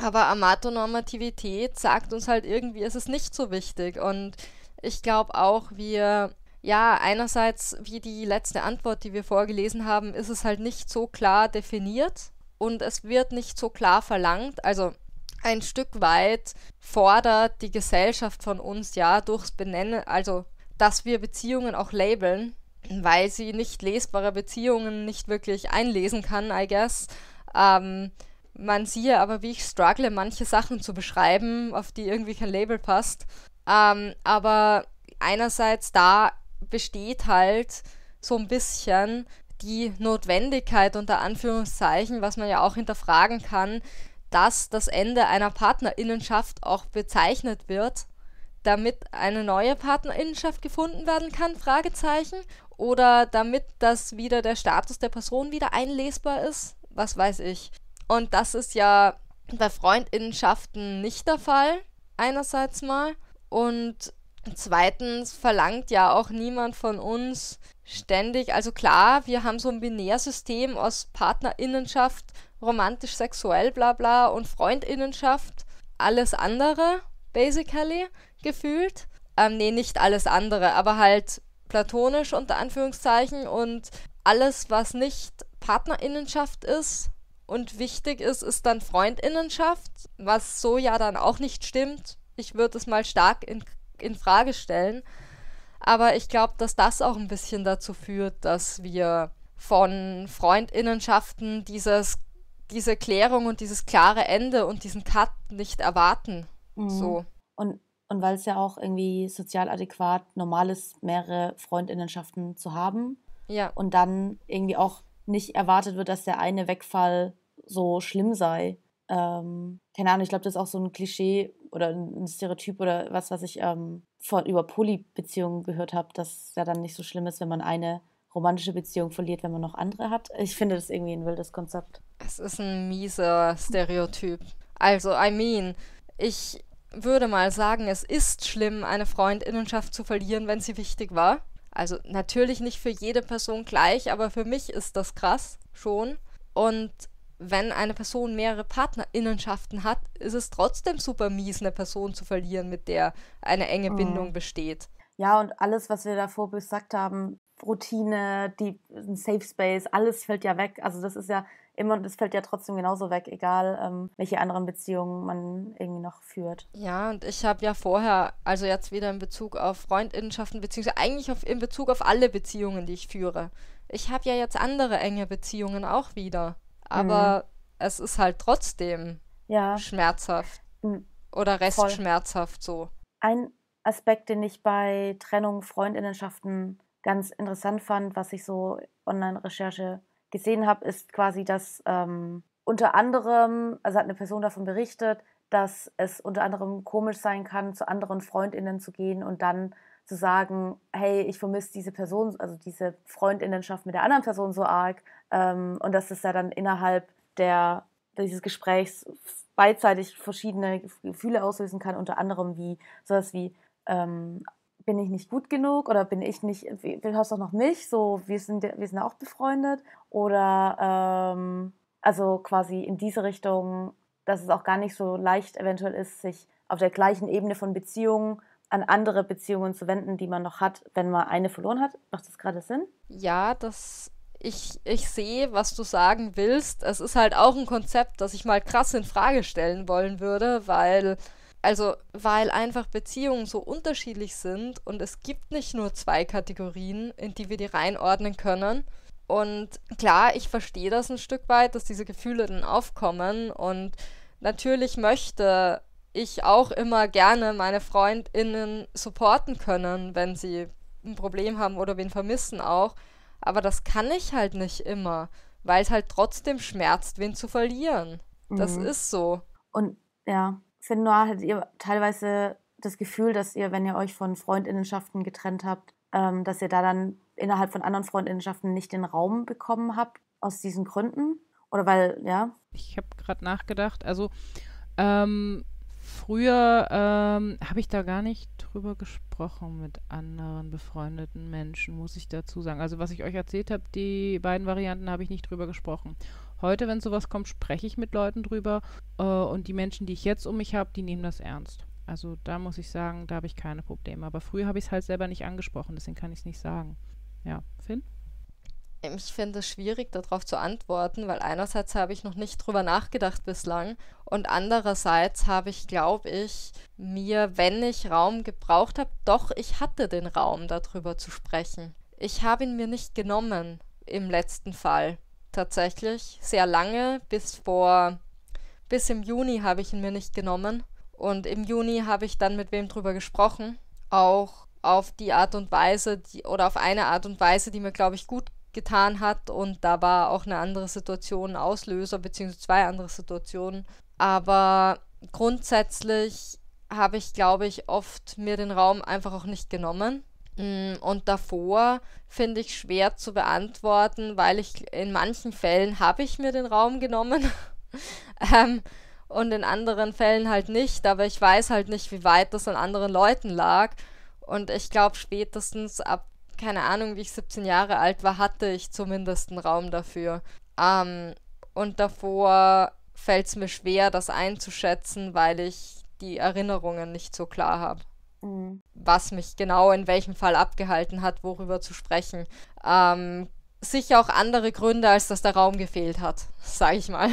aber Amatonormativität sagt uns halt irgendwie, es ist nicht so wichtig und ich glaube auch, wir ja, einerseits, wie die letzte Antwort, die wir vorgelesen haben, ist es halt nicht so klar definiert und es wird nicht so klar verlangt. Also ein Stück weit fordert die Gesellschaft von uns ja durchs Benennen, also dass wir Beziehungen auch labeln, weil sie nicht lesbare Beziehungen nicht wirklich einlesen kann, I guess. Ähm, man sieht aber, wie ich struggle, manche Sachen zu beschreiben, auf die irgendwie kein Label passt. Ähm, aber einerseits da besteht halt so ein bisschen die Notwendigkeit unter Anführungszeichen, was man ja auch hinterfragen kann, dass das Ende einer Partnerinnenschaft auch bezeichnet wird, damit eine neue Partnerinnenschaft gefunden werden kann, Fragezeichen, oder damit das wieder der Status der Person wieder einlesbar ist, was weiß ich. Und das ist ja bei Freundinnenschaften nicht der Fall, einerseits mal. Und zweitens verlangt ja auch niemand von uns ständig, also klar, wir haben so ein Binärsystem aus Partnerinnenschaft, romantisch, sexuell, bla bla und Freundinnenschaft, alles andere, basically, gefühlt. Ähm, nee, nicht alles andere, aber halt platonisch unter Anführungszeichen und alles, was nicht Partnerinnenschaft ist und wichtig ist, ist dann Freundinnenschaft, was so ja dann auch nicht stimmt, ich würde es mal stark in, in Frage stellen. Aber ich glaube, dass das auch ein bisschen dazu führt, dass wir von Freundinnenschaften dieses, diese Klärung und dieses klare Ende und diesen Cut nicht erwarten. Mhm. So. Und, und weil es ja auch irgendwie sozial adäquat normal ist, mehrere Freundinnenschaften zu haben. Ja. Und dann irgendwie auch nicht erwartet wird, dass der eine Wegfall so schlimm sei ähm, keine Ahnung, ich glaube, das ist auch so ein Klischee oder ein Stereotyp oder was, was ich ähm, von, über Polybeziehungen gehört habe, dass es ja dann nicht so schlimm ist, wenn man eine romantische Beziehung verliert, wenn man noch andere hat. Ich finde das irgendwie ein wildes Konzept. Es ist ein mieser Stereotyp. Also, I mean, ich würde mal sagen, es ist schlimm, eine Freundinnenschaft zu verlieren, wenn sie wichtig war. Also natürlich nicht für jede Person gleich, aber für mich ist das krass schon. Und wenn eine Person mehrere Partnerinnenschaften hat, ist es trotzdem super mies, eine Person zu verlieren, mit der eine enge mhm. Bindung mhm. besteht. Ja, und alles, was wir davor gesagt haben, Routine, die ein Safe Space, alles fällt ja weg. Also das ist ja immer und es fällt ja trotzdem genauso weg, egal ähm, welche anderen Beziehungen man irgendwie noch führt. Ja, und ich habe ja vorher, also jetzt wieder in Bezug auf Freundinnenschaften, beziehungsweise eigentlich auf, in Bezug auf alle Beziehungen, die ich führe. Ich habe ja jetzt andere enge Beziehungen auch wieder aber mhm. es ist halt trotzdem ja. schmerzhaft mhm. oder restschmerzhaft so. Ein Aspekt, den ich bei Trennung, Freundinnenschaften ganz interessant fand, was ich so Online-Recherche gesehen habe, ist quasi, dass ähm, unter anderem, also hat eine Person davon berichtet, dass es unter anderem komisch sein kann, zu anderen Freundinnen zu gehen und dann zu sagen, hey, ich vermisse diese Person, also diese Freundinnenschaft mit der anderen Person so arg. Ähm, und dass es ja dann innerhalb der, dieses Gesprächs beidseitig verschiedene Gefühle auslösen kann, unter anderem wie sowas wie, ähm, bin ich nicht gut genug oder bin ich nicht, du hast doch noch mich, so wir sind, wir sind auch befreundet. Oder ähm, also quasi in diese Richtung, dass es auch gar nicht so leicht eventuell ist, sich auf der gleichen Ebene von Beziehungen an andere Beziehungen zu wenden, die man noch hat, wenn man eine verloren hat? Macht das gerade Sinn? Ja, das. Ich, ich sehe, was du sagen willst. Es ist halt auch ein Konzept, das ich mal krass in Frage stellen wollen würde, weil also weil einfach Beziehungen so unterschiedlich sind und es gibt nicht nur zwei Kategorien, in die wir die reinordnen können. Und klar, ich verstehe das ein Stück weit, dass diese Gefühle dann aufkommen und natürlich möchte ich auch immer gerne meine FreundInnen supporten können, wenn sie ein Problem haben oder wen vermissen auch. Aber das kann ich halt nicht immer, weil es halt trotzdem schmerzt, wen zu verlieren. Das mhm. ist so. Und ja, Noir, hattet ihr teilweise das Gefühl, dass ihr, wenn ihr euch von Freundinnenschaften getrennt habt, ähm, dass ihr da dann innerhalb von anderen Freundinnenschaften nicht den Raum bekommen habt, aus diesen Gründen? Oder weil, ja? Ich habe gerade nachgedacht, also ähm, früher ähm, habe ich da gar nicht drüber gesprochen mit anderen befreundeten Menschen, muss ich dazu sagen. Also was ich euch erzählt habe, die beiden Varianten habe ich nicht drüber gesprochen. Heute, wenn sowas kommt, spreche ich mit Leuten drüber äh, und die Menschen, die ich jetzt um mich habe, die nehmen das ernst. Also da muss ich sagen, da habe ich keine Probleme. Aber früher habe ich es halt selber nicht angesprochen, deswegen kann ich es nicht sagen. Ja, Finn? ich finde es schwierig, darauf zu antworten, weil einerseits habe ich noch nicht drüber nachgedacht bislang und andererseits habe ich, glaube ich, mir, wenn ich Raum gebraucht habe, doch, ich hatte den Raum, darüber zu sprechen. Ich habe ihn mir nicht genommen im letzten Fall. Tatsächlich sehr lange, bis vor, bis im Juni habe ich ihn mir nicht genommen. Und im Juni habe ich dann mit wem drüber gesprochen. Auch auf die Art und Weise, die, oder auf eine Art und Weise, die mir, glaube ich, gut getan hat und da war auch eine andere Situation Auslöser, beziehungsweise zwei andere Situationen. Aber grundsätzlich habe ich, glaube ich, oft mir den Raum einfach auch nicht genommen. Mm, und davor finde ich schwer zu beantworten, weil ich in manchen Fällen habe ich mir den Raum genommen ähm, und in anderen Fällen halt nicht. Aber ich weiß halt nicht, wie weit das an anderen Leuten lag. Und ich glaube, spätestens ab keine Ahnung, wie ich 17 Jahre alt war, hatte ich zumindest einen Raum dafür. Ähm, und davor fällt es mir schwer, das einzuschätzen, weil ich die Erinnerungen nicht so klar habe. Mhm. Was mich genau in welchem Fall abgehalten hat, worüber zu sprechen. Ähm, sicher auch andere Gründe, als dass der Raum gefehlt hat, sage ich mal.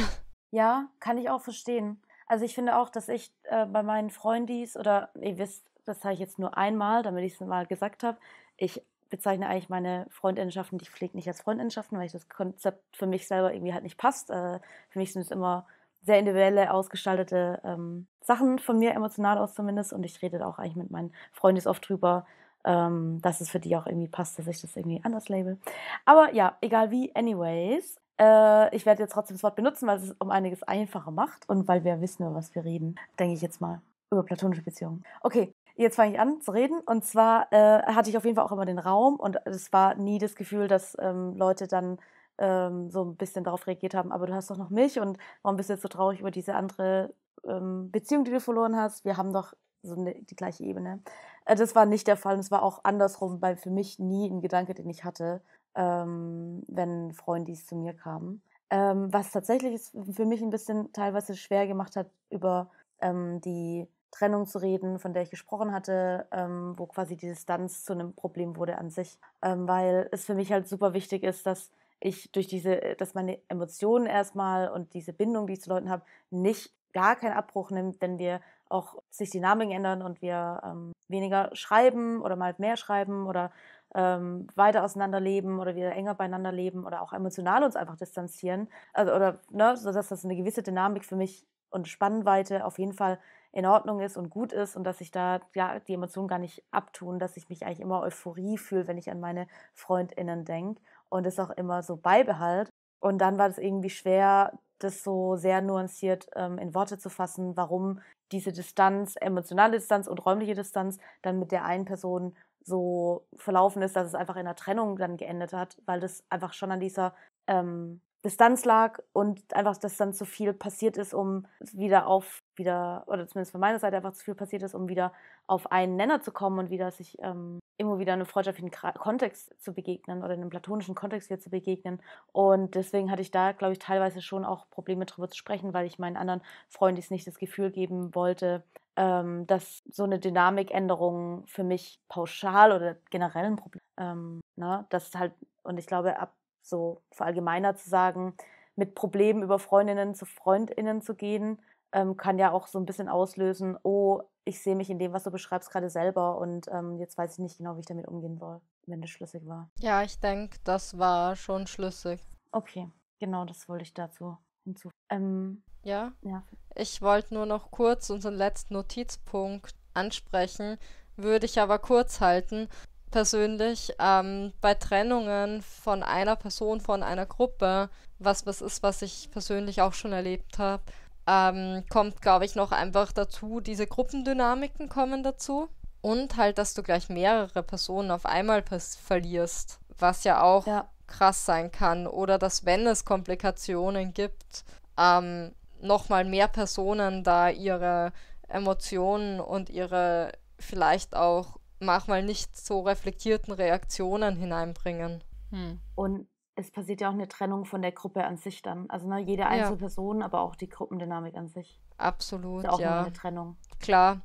Ja, kann ich auch verstehen. Also ich finde auch, dass ich äh, bei meinen Freundis oder ihr wisst, das sage ich jetzt nur einmal, damit ich es mal gesagt habe, ich bezeichne eigentlich meine Freundinnenschaften, die ich pflege, nicht als Freundinnenschaften, weil ich das Konzept für mich selber irgendwie halt nicht passt. Äh, für mich sind es immer sehr individuelle, ausgestaltete ähm, Sachen von mir, emotional aus zumindest. Und ich rede da auch eigentlich mit meinen Freunden oft drüber, ähm, dass es für die auch irgendwie passt, dass ich das irgendwie anders label. Aber ja, egal wie, anyways. Äh, ich werde jetzt trotzdem das Wort benutzen, weil es es um einiges einfacher macht und weil wir wissen, über was wir reden, denke ich jetzt mal. Über platonische Beziehungen. Okay, jetzt fange ich an zu reden. Und zwar äh, hatte ich auf jeden Fall auch immer den Raum und es war nie das Gefühl, dass ähm, Leute dann ähm, so ein bisschen darauf reagiert haben, aber du hast doch noch mich und warum bist du jetzt so traurig über diese andere ähm, Beziehung, die du verloren hast? Wir haben doch so eine, die gleiche Ebene. Äh, das war nicht der Fall und es war auch andersrum, weil für mich nie ein Gedanke, den ich hatte, ähm, wenn Freundis zu mir kamen. Ähm, was tatsächlich für mich ein bisschen teilweise schwer gemacht hat, über ähm, die Trennung zu reden, von der ich gesprochen hatte, ähm, wo quasi die Distanz zu einem Problem wurde an sich, ähm, weil es für mich halt super wichtig ist, dass ich durch diese, äh, dass meine Emotionen erstmal und diese Bindung, die ich zu Leuten habe, nicht gar keinen Abbruch nimmt, wenn wir auch sich die Namen ändern und wir ähm, weniger schreiben oder mal mehr schreiben oder ähm, weiter auseinanderleben oder wieder enger beieinander leben oder auch emotional uns einfach distanzieren. Also, oder, ne, sodass das eine gewisse Dynamik für mich und Spannweite auf jeden Fall in Ordnung ist und gut ist und dass ich da ja die Emotionen gar nicht abtun, dass ich mich eigentlich immer Euphorie fühle, wenn ich an meine FreundInnen denke und es auch immer so beibehalte. Und dann war das irgendwie schwer, das so sehr nuanciert ähm, in Worte zu fassen, warum diese Distanz, emotionale Distanz und räumliche Distanz dann mit der einen Person so verlaufen ist, dass es einfach in der Trennung dann geendet hat, weil das einfach schon an dieser ähm, Distanz lag und einfach, dass dann zu viel passiert ist, um wieder auf wieder, oder zumindest von meiner Seite einfach zu viel passiert ist, um wieder auf einen Nenner zu kommen und wieder sich ähm, irgendwo wieder in einem freundschaftlichen Kontext zu begegnen oder in einem platonischen Kontext wieder zu begegnen. Und deswegen hatte ich da, glaube ich, teilweise schon auch Probleme drüber zu sprechen, weil ich meinen anderen Freunden nicht das Gefühl geben wollte, ähm, dass so eine Dynamikänderung für mich pauschal oder generell ein Problem ähm, ne? Das ist halt, und ich glaube, ab so verallgemeiner zu sagen, mit Problemen über Freundinnen zu Freundinnen zu gehen, ähm, kann ja auch so ein bisschen auslösen, oh, ich sehe mich in dem, was du beschreibst, gerade selber und ähm, jetzt weiß ich nicht genau, wie ich damit umgehen soll, wenn das schlüssig war. Ja, ich denke, das war schon schlüssig. Okay, genau das wollte ich dazu hinzufügen. Ähm, ja? ja, ich wollte nur noch kurz unseren letzten Notizpunkt ansprechen, würde ich aber kurz halten persönlich ähm, bei Trennungen von einer Person, von einer Gruppe, was was ist, was ich persönlich auch schon erlebt habe, ähm, kommt, glaube ich, noch einfach dazu, diese Gruppendynamiken kommen dazu. Und halt, dass du gleich mehrere Personen auf einmal verlierst, was ja auch ja. krass sein kann. Oder dass, wenn es Komplikationen gibt, ähm, nochmal mehr Personen da ihre Emotionen und ihre vielleicht auch manchmal nicht so reflektierten Reaktionen hineinbringen. Hm. Und es passiert ja auch eine Trennung von der Gruppe an sich dann. Also ne, jede einzelne ja. Person, aber auch die Gruppendynamik an sich. Absolut. Ist auch ja. eine Trennung. Klar.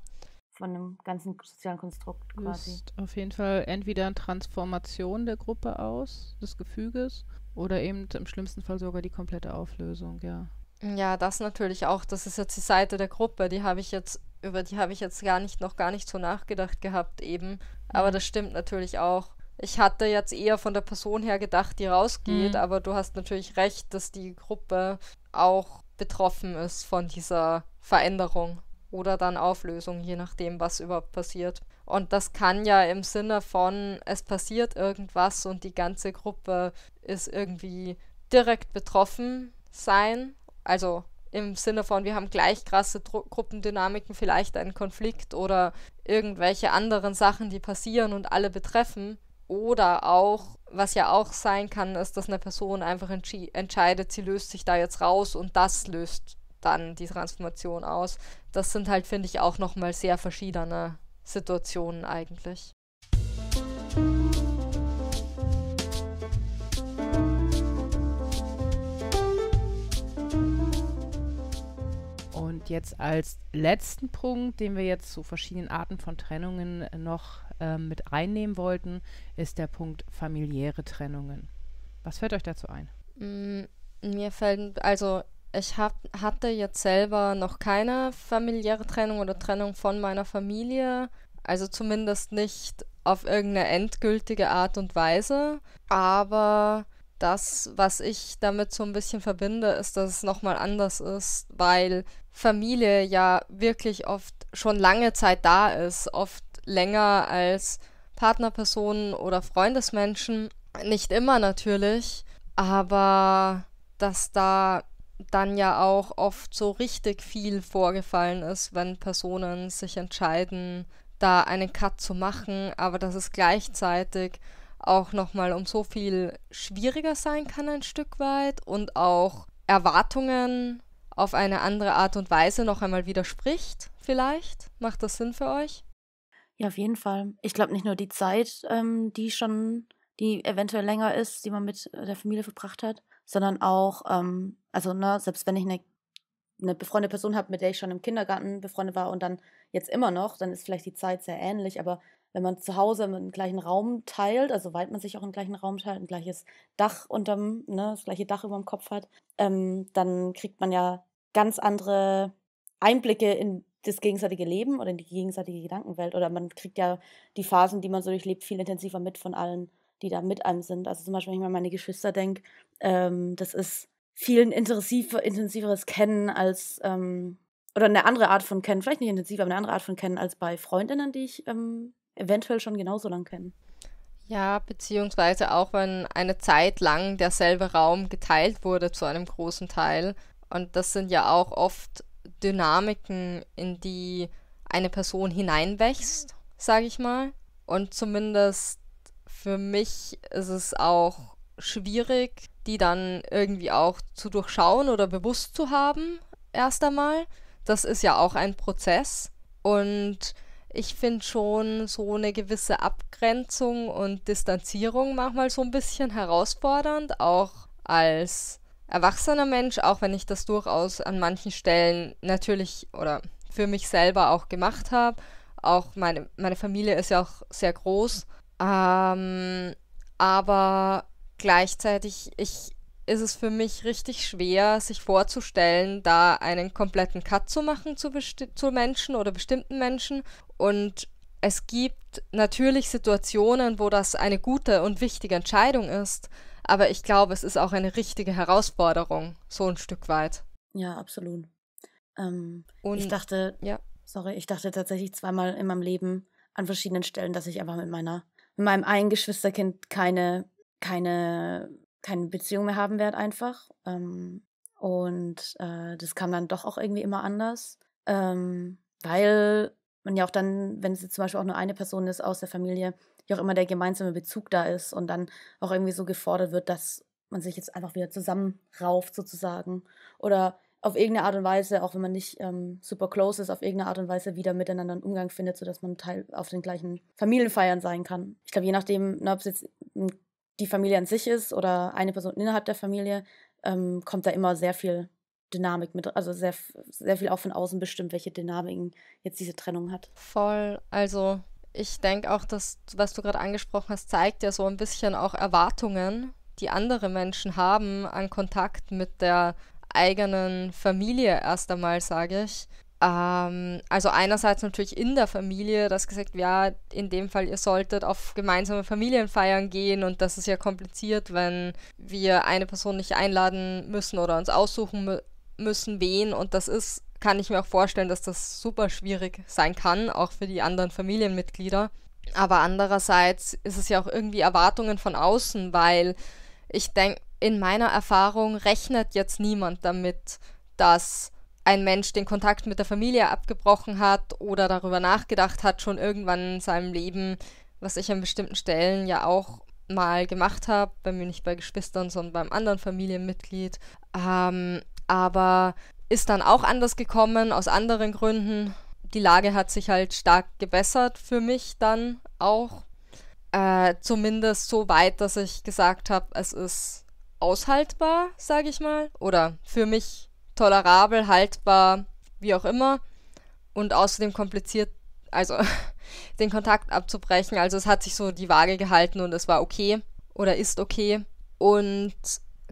Von einem ganzen sozialen Konstrukt quasi. Ist auf jeden Fall entweder eine Transformation der Gruppe aus, des Gefüges, oder eben im schlimmsten Fall sogar die komplette Auflösung, ja. Ja, das natürlich auch. Das ist jetzt die Seite der Gruppe. Die habe ich jetzt über die habe ich jetzt gar nicht, noch gar nicht so nachgedacht gehabt eben. Aber mhm. das stimmt natürlich auch. Ich hatte jetzt eher von der Person her gedacht, die rausgeht, mhm. aber du hast natürlich recht, dass die Gruppe auch betroffen ist von dieser Veränderung oder dann Auflösung, je nachdem, was überhaupt passiert. Und das kann ja im Sinne von, es passiert irgendwas und die ganze Gruppe ist irgendwie direkt betroffen sein. Also im Sinne von, wir haben gleich krasse Dru Gruppendynamiken, vielleicht einen Konflikt oder irgendwelche anderen Sachen, die passieren und alle betreffen. Oder auch, was ja auch sein kann, ist, dass eine Person einfach entscheidet, sie löst sich da jetzt raus und das löst dann die Transformation aus. Das sind halt, finde ich, auch nochmal sehr verschiedene Situationen eigentlich. jetzt als letzten Punkt, den wir jetzt zu verschiedenen Arten von Trennungen noch äh, mit einnehmen wollten, ist der Punkt familiäre Trennungen. Was fällt euch dazu ein? Mm, mir fällt, also ich hab, hatte jetzt selber noch keine familiäre Trennung oder Trennung von meiner Familie. Also zumindest nicht auf irgendeine endgültige Art und Weise. Aber das, was ich damit so ein bisschen verbinde, ist, dass es nochmal anders ist, weil Familie ja wirklich oft schon lange Zeit da ist, oft länger als Partnerpersonen oder Freundesmenschen. Nicht immer natürlich, aber dass da dann ja auch oft so richtig viel vorgefallen ist, wenn Personen sich entscheiden, da einen Cut zu machen, aber dass es gleichzeitig auch nochmal um so viel schwieriger sein kann ein Stück weit und auch Erwartungen auf eine andere Art und Weise noch einmal widerspricht, vielleicht? Macht das Sinn für euch? Ja, auf jeden Fall. Ich glaube nicht nur die Zeit, ähm, die schon, die eventuell länger ist, die man mit äh, der Familie verbracht hat, sondern auch, ähm, also ne, selbst wenn ich eine eine befreundete Person habe, mit der ich schon im Kindergarten befreundet war und dann jetzt immer noch, dann ist vielleicht die Zeit sehr ähnlich, aber wenn man zu Hause einen gleichen Raum teilt, also weit man sich auch einen gleichen Raum teilt, ein gleiches Dach unterm, ne, das gleiche Dach über dem Kopf hat, ähm, dann kriegt man ja ganz andere Einblicke in das gegenseitige Leben oder in die gegenseitige Gedankenwelt. Oder man kriegt ja die Phasen, die man so durchlebt, viel intensiver mit von allen, die da mit einem sind. Also zum Beispiel, wenn ich mal an meine Geschwister denke, ähm, das ist viel ein intensiveres Kennen als ähm, oder eine andere Art von Kennen, vielleicht nicht intensiver, aber eine andere Art von Kennen als bei Freundinnen, die ich ähm, eventuell schon genauso lang kennen. Ja, beziehungsweise auch wenn eine Zeit lang derselbe Raum geteilt wurde zu einem großen Teil. Und das sind ja auch oft Dynamiken, in die eine Person hineinwächst, sage ich mal. Und zumindest für mich ist es auch schwierig, die dann irgendwie auch zu durchschauen oder bewusst zu haben, erst einmal. Das ist ja auch ein Prozess. Und ich finde schon so eine gewisse Abgrenzung und Distanzierung manchmal so ein bisschen herausfordernd, auch als erwachsener Mensch, auch wenn ich das durchaus an manchen Stellen natürlich oder für mich selber auch gemacht habe. Auch meine, meine Familie ist ja auch sehr groß. Ähm, aber gleichzeitig ich, ist es für mich richtig schwer, sich vorzustellen, da einen kompletten Cut zu machen zu, zu Menschen oder bestimmten Menschen und es gibt natürlich Situationen, wo das eine gute und wichtige Entscheidung ist, aber ich glaube, es ist auch eine richtige Herausforderung, so ein Stück weit. Ja, absolut. Ähm, und, ich dachte, ja. sorry, ich dachte tatsächlich zweimal in meinem Leben an verschiedenen Stellen, dass ich einfach mit meiner, mit meinem einen Geschwisterkind keine, keine, keine Beziehung mehr haben werde einfach. Ähm, und äh, das kam dann doch auch irgendwie immer anders, ähm, weil man ja auch dann, wenn es jetzt zum Beispiel auch nur eine Person ist aus der Familie, ja auch immer der gemeinsame Bezug da ist und dann auch irgendwie so gefordert wird, dass man sich jetzt einfach wieder zusammenrauft sozusagen. Oder auf irgendeine Art und Weise, auch wenn man nicht ähm, super close ist, auf irgendeine Art und Weise wieder miteinander einen Umgang findet, sodass man Teil auf den gleichen Familienfeiern sein kann. Ich glaube, je nachdem, na, ne, ob es jetzt die Familie an sich ist oder eine Person innerhalb der Familie, ähm, kommt da immer sehr viel Dynamik mit, also sehr, sehr viel auch von außen bestimmt, welche Dynamiken jetzt diese Trennung hat. Voll, also ich denke auch, dass, was du gerade angesprochen hast, zeigt ja so ein bisschen auch Erwartungen, die andere Menschen haben an Kontakt mit der eigenen Familie erst einmal, sage ich. Ähm, also einerseits natürlich in der Familie, dass gesagt, ja, in dem Fall, ihr solltet auf gemeinsame Familienfeiern gehen und das ist ja kompliziert, wenn wir eine Person nicht einladen müssen oder uns aussuchen müssen wen und das ist, kann ich mir auch vorstellen, dass das super schwierig sein kann, auch für die anderen Familienmitglieder. Aber andererseits ist es ja auch irgendwie Erwartungen von außen, weil ich denke, in meiner Erfahrung rechnet jetzt niemand damit, dass ein Mensch den Kontakt mit der Familie abgebrochen hat oder darüber nachgedacht hat, schon irgendwann in seinem Leben, was ich an bestimmten Stellen ja auch mal gemacht habe, bei mir nicht bei Geschwistern, sondern beim anderen Familienmitglied, ähm, aber ist dann auch anders gekommen aus anderen Gründen. Die Lage hat sich halt stark gebessert für mich dann auch. Äh, zumindest so weit, dass ich gesagt habe, es ist aushaltbar, sage ich mal. Oder für mich tolerabel, haltbar, wie auch immer. Und außerdem kompliziert, also den Kontakt abzubrechen. Also es hat sich so die Waage gehalten und es war okay oder ist okay. Und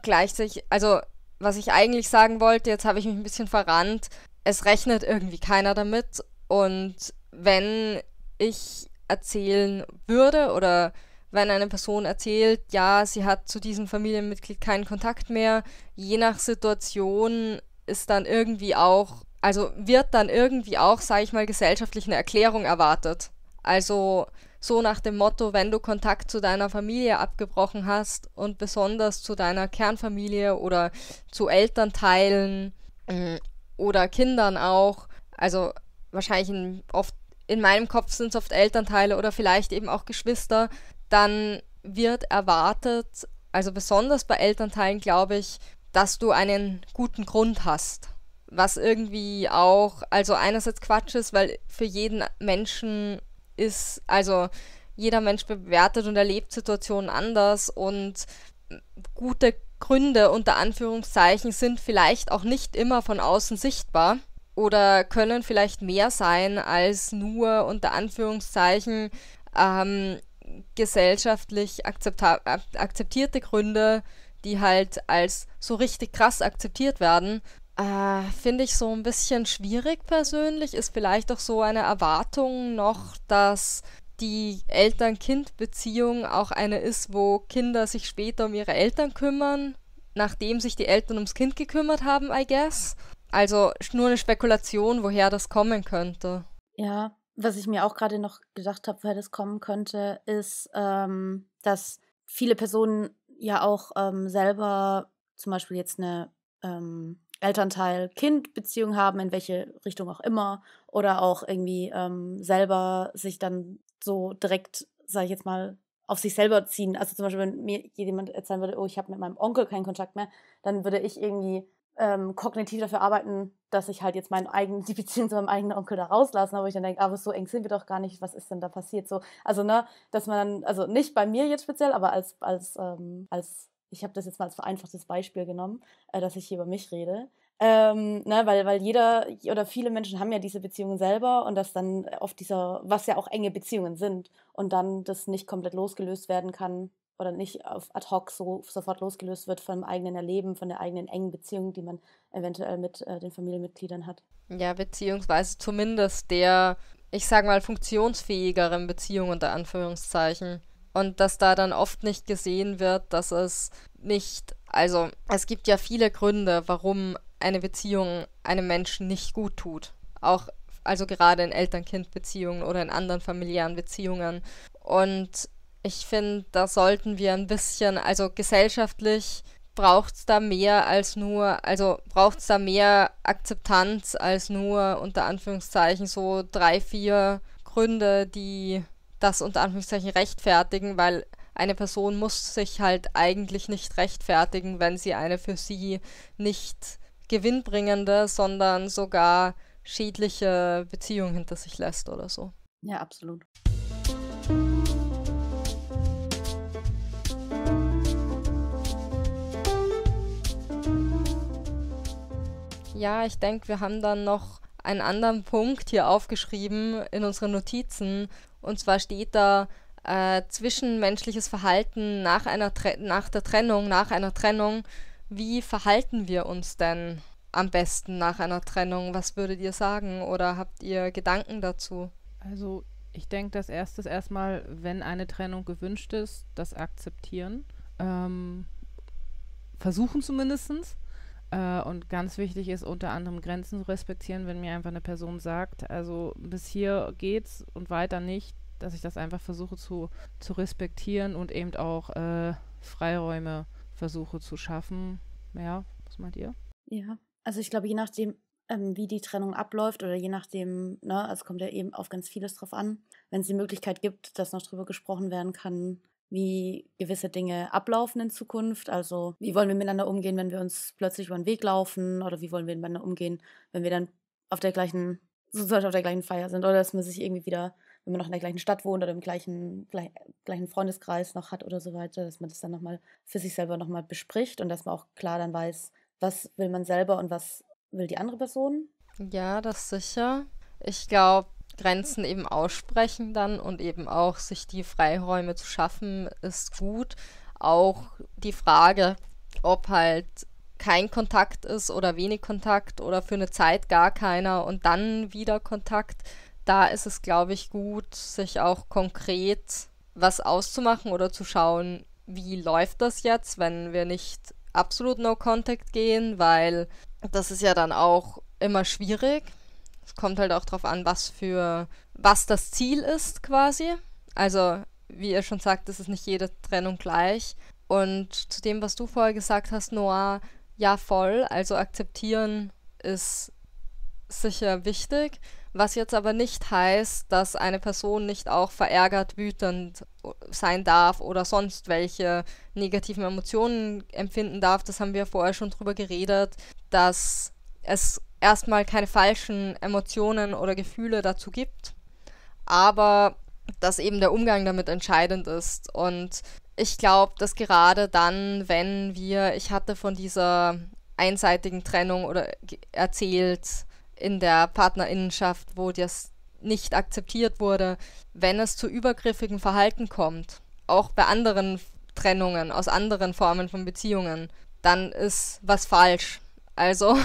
gleichzeitig, also was ich eigentlich sagen wollte, jetzt habe ich mich ein bisschen verrannt. Es rechnet irgendwie keiner damit. Und wenn ich erzählen würde oder wenn eine Person erzählt, ja, sie hat zu diesem Familienmitglied keinen Kontakt mehr, je nach Situation ist dann irgendwie auch, also wird dann irgendwie auch, sage ich mal, gesellschaftlich eine Erklärung erwartet. Also so nach dem Motto, wenn du Kontakt zu deiner Familie abgebrochen hast und besonders zu deiner Kernfamilie oder zu Elternteilen mm, oder Kindern auch, also wahrscheinlich in, oft in meinem Kopf sind es oft Elternteile oder vielleicht eben auch Geschwister, dann wird erwartet, also besonders bei Elternteilen glaube ich, dass du einen guten Grund hast. Was irgendwie auch, also einerseits Quatsch ist, weil für jeden Menschen ist, also jeder Mensch bewertet und erlebt Situationen anders und gute Gründe unter Anführungszeichen sind vielleicht auch nicht immer von außen sichtbar oder können vielleicht mehr sein als nur unter Anführungszeichen ähm, gesellschaftlich akzeptierte Gründe, die halt als so richtig krass akzeptiert werden, äh, Finde ich so ein bisschen schwierig persönlich. Ist vielleicht auch so eine Erwartung noch, dass die Eltern-Kind-Beziehung auch eine ist, wo Kinder sich später um ihre Eltern kümmern, nachdem sich die Eltern ums Kind gekümmert haben, I guess. Also nur eine Spekulation, woher das kommen könnte. Ja, was ich mir auch gerade noch gedacht habe, woher das kommen könnte, ist, ähm, dass viele Personen ja auch ähm, selber zum Beispiel jetzt eine ähm, Elternteil-Kind-Beziehung haben, in welche Richtung auch immer, oder auch irgendwie ähm, selber sich dann so direkt, sage ich jetzt mal, auf sich selber ziehen. Also zum Beispiel, wenn mir jemand erzählen würde, oh, ich habe mit meinem Onkel keinen Kontakt mehr, dann würde ich irgendwie ähm, kognitiv dafür arbeiten, dass ich halt jetzt meinen eigenen, die Beziehung zu meinem eigenen Onkel da rauslasse, wo ich dann denke, ah, aber so eng sind wir doch gar nicht, was ist denn da passiert? So, also, ne, dass man dann, also nicht bei mir jetzt speziell, aber als, als, ähm, als ich habe das jetzt mal als vereinfachtes Beispiel genommen, äh, dass ich hier über mich rede. Ähm, ne, weil, weil jeder oder viele Menschen haben ja diese Beziehungen selber und das dann oft dieser, was ja auch enge Beziehungen sind und dann das nicht komplett losgelöst werden kann oder nicht auf ad hoc so sofort losgelöst wird vom eigenen Erleben, von der eigenen engen Beziehung, die man eventuell mit äh, den Familienmitgliedern hat. Ja, beziehungsweise zumindest der, ich sage mal, funktionsfähigeren Beziehung unter Anführungszeichen und dass da dann oft nicht gesehen wird, dass es nicht, also es gibt ja viele Gründe, warum eine Beziehung einem Menschen nicht gut tut. Auch also gerade in Eltern-Kind-Beziehungen oder in anderen familiären Beziehungen. Und ich finde, da sollten wir ein bisschen, also gesellschaftlich braucht es da mehr als nur, also braucht es da mehr Akzeptanz als nur unter Anführungszeichen so drei, vier Gründe, die das unter Anführungszeichen rechtfertigen, weil eine Person muss sich halt eigentlich nicht rechtfertigen, wenn sie eine für sie nicht gewinnbringende, sondern sogar schädliche Beziehung hinter sich lässt oder so. Ja, absolut. Ja, ich denke, wir haben dann noch einen anderen Punkt hier aufgeschrieben in unseren Notizen, und zwar steht da äh, zwischenmenschliches Verhalten nach, einer nach der Trennung, nach einer Trennung. Wie verhalten wir uns denn am besten nach einer Trennung? Was würdet ihr sagen oder habt ihr Gedanken dazu? Also ich denke, das Erste ist erstmal, wenn eine Trennung gewünscht ist, das akzeptieren. Ähm, versuchen zumindestens. Äh, und ganz wichtig ist unter anderem Grenzen zu respektieren, wenn mir einfach eine Person sagt, also bis hier geht's und weiter nicht, dass ich das einfach versuche zu, zu respektieren und eben auch äh, Freiräume versuche zu schaffen. Ja, was meint ihr? Ja, also ich glaube, je nachdem, ähm, wie die Trennung abläuft oder je nachdem, ne, also kommt ja eben auf ganz vieles drauf an. Wenn es die Möglichkeit gibt, dass noch drüber gesprochen werden kann, wie gewisse Dinge ablaufen in Zukunft. Also wie wollen wir miteinander umgehen, wenn wir uns plötzlich über den Weg laufen oder wie wollen wir miteinander umgehen, wenn wir dann auf der gleichen, sozusagen auf der gleichen Feier sind oder dass man sich irgendwie wieder, wenn man noch in der gleichen Stadt wohnt oder im gleichen, gleich, gleichen Freundeskreis noch hat oder so weiter, dass man das dann nochmal für sich selber nochmal bespricht und dass man auch klar dann weiß, was will man selber und was will die andere Person. Ja, das sicher. Ich glaube, Grenzen eben aussprechen dann und eben auch sich die Freiräume zu schaffen, ist gut. Auch die Frage, ob halt kein Kontakt ist oder wenig Kontakt oder für eine Zeit gar keiner und dann wieder Kontakt, da ist es, glaube ich, gut, sich auch konkret was auszumachen oder zu schauen, wie läuft das jetzt, wenn wir nicht absolut No Contact gehen, weil das ist ja dann auch immer schwierig, kommt halt auch darauf an, was für was das Ziel ist quasi. Also, wie ihr schon sagt, ist es nicht jede Trennung gleich. Und zu dem, was du vorher gesagt hast, Noah, ja voll, also akzeptieren ist sicher wichtig, was jetzt aber nicht heißt, dass eine Person nicht auch verärgert, wütend sein darf oder sonst welche negativen Emotionen empfinden darf. Das haben wir vorher schon drüber geredet, dass es erstmal keine falschen Emotionen oder Gefühle dazu gibt, aber dass eben der Umgang damit entscheidend ist. Und ich glaube, dass gerade dann, wenn wir, ich hatte von dieser einseitigen Trennung oder erzählt in der Partnerinnenschaft, wo das nicht akzeptiert wurde, wenn es zu übergriffigen Verhalten kommt, auch bei anderen Trennungen aus anderen Formen von Beziehungen, dann ist was falsch. Also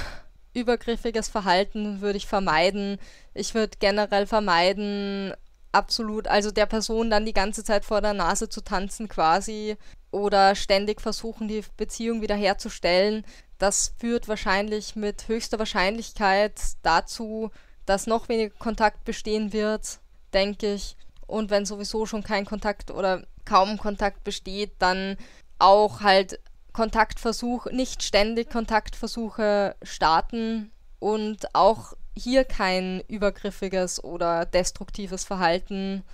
übergriffiges Verhalten würde ich vermeiden. Ich würde generell vermeiden, absolut, also der Person dann die ganze Zeit vor der Nase zu tanzen quasi oder ständig versuchen, die Beziehung wiederherzustellen. Das führt wahrscheinlich mit höchster Wahrscheinlichkeit dazu, dass noch weniger Kontakt bestehen wird, denke ich. Und wenn sowieso schon kein Kontakt oder kaum Kontakt besteht, dann auch halt Kontaktversuch, nicht ständig Kontaktversuche starten und auch hier kein übergriffiges oder destruktives Verhalten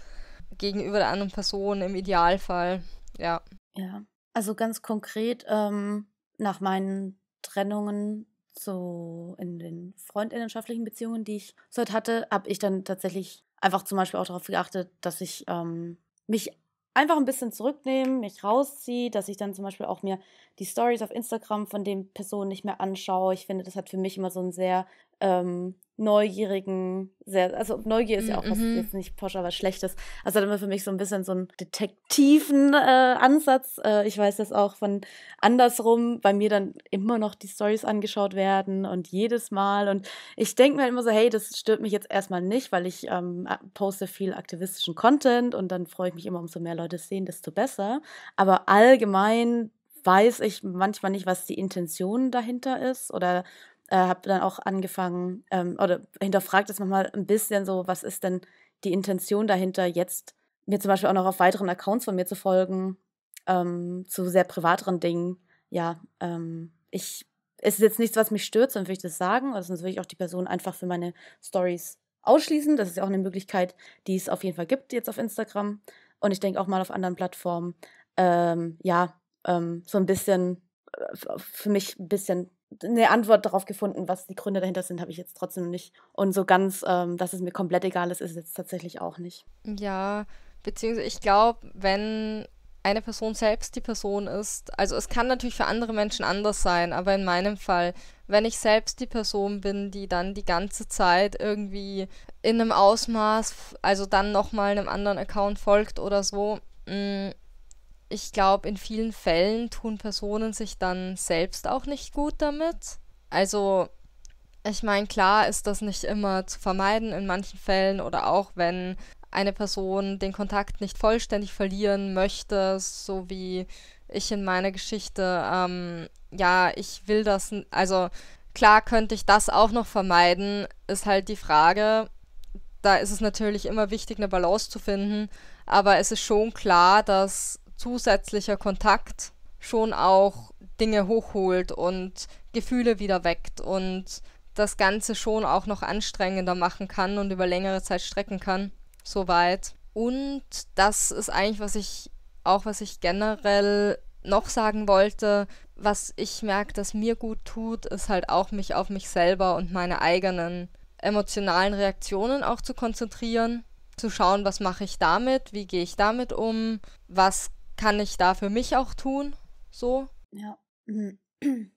gegenüber der anderen Person im Idealfall. Ja. Ja. Also ganz konkret, ähm, nach meinen Trennungen so in den freundinnenschaftlichen Beziehungen, die ich so halt hatte, habe ich dann tatsächlich einfach zum Beispiel auch darauf geachtet, dass ich ähm, mich einfach ein bisschen zurücknehmen, mich rausziehe, dass ich dann zum Beispiel auch mir die Stories auf Instagram von den Personen nicht mehr anschaue. Ich finde, das hat für mich immer so einen sehr ähm, neugierigen, sehr, also Neugier ist ja auch mm, was mhm. jetzt nicht pauschal aber Schlechtes. Also hat immer für mich so ein bisschen so einen detektiven äh, Ansatz. Äh, ich weiß das auch von andersrum, bei mir dann immer noch die Stories angeschaut werden und jedes Mal. Und ich denke mir halt immer so, hey, das stört mich jetzt erstmal nicht, weil ich ähm, poste viel aktivistischen Content und dann freue ich mich immer, umso mehr Leute sehen, desto besser. Aber allgemein weiß ich manchmal nicht, was die Intention dahinter ist oder äh, habe dann auch angefangen ähm, oder hinterfragt das nochmal ein bisschen so, was ist denn die Intention dahinter, jetzt mir zum Beispiel auch noch auf weiteren Accounts von mir zu folgen, ähm, zu sehr privateren Dingen. Ja, ähm, ich, es ist jetzt nichts, was mich stört, sonst würde ich das sagen, oder sonst würde ich auch die Person einfach für meine Stories ausschließen. Das ist ja auch eine Möglichkeit, die es auf jeden Fall gibt jetzt auf Instagram und ich denke auch mal auf anderen Plattformen. Ähm, ja, ähm, so ein bisschen äh, für mich ein bisschen eine Antwort darauf gefunden, was die Gründe dahinter sind, habe ich jetzt trotzdem nicht. Und so ganz, ähm, dass es mir komplett egal ist, ist es jetzt tatsächlich auch nicht. Ja, beziehungsweise ich glaube, wenn eine Person selbst die Person ist, also es kann natürlich für andere Menschen anders sein, aber in meinem Fall, wenn ich selbst die Person bin, die dann die ganze Zeit irgendwie in einem Ausmaß, also dann nochmal einem anderen Account folgt oder so, mh, mm, ich glaube, in vielen Fällen tun Personen sich dann selbst auch nicht gut damit. Also, ich meine, klar ist das nicht immer zu vermeiden in manchen Fällen oder auch wenn eine Person den Kontakt nicht vollständig verlieren möchte, so wie ich in meiner Geschichte, ähm, ja, ich will das, also klar könnte ich das auch noch vermeiden, ist halt die Frage. Da ist es natürlich immer wichtig, eine Balance zu finden, aber es ist schon klar, dass zusätzlicher Kontakt schon auch Dinge hochholt und Gefühle wieder weckt und das Ganze schon auch noch anstrengender machen kann und über längere Zeit strecken kann. Soweit. Und das ist eigentlich, was ich auch, was ich generell noch sagen wollte, was ich merke, dass mir gut tut, ist halt auch mich auf mich selber und meine eigenen emotionalen Reaktionen auch zu konzentrieren, zu schauen, was mache ich damit, wie gehe ich damit um, was kann ich da für mich auch tun? So? Ja. Hm.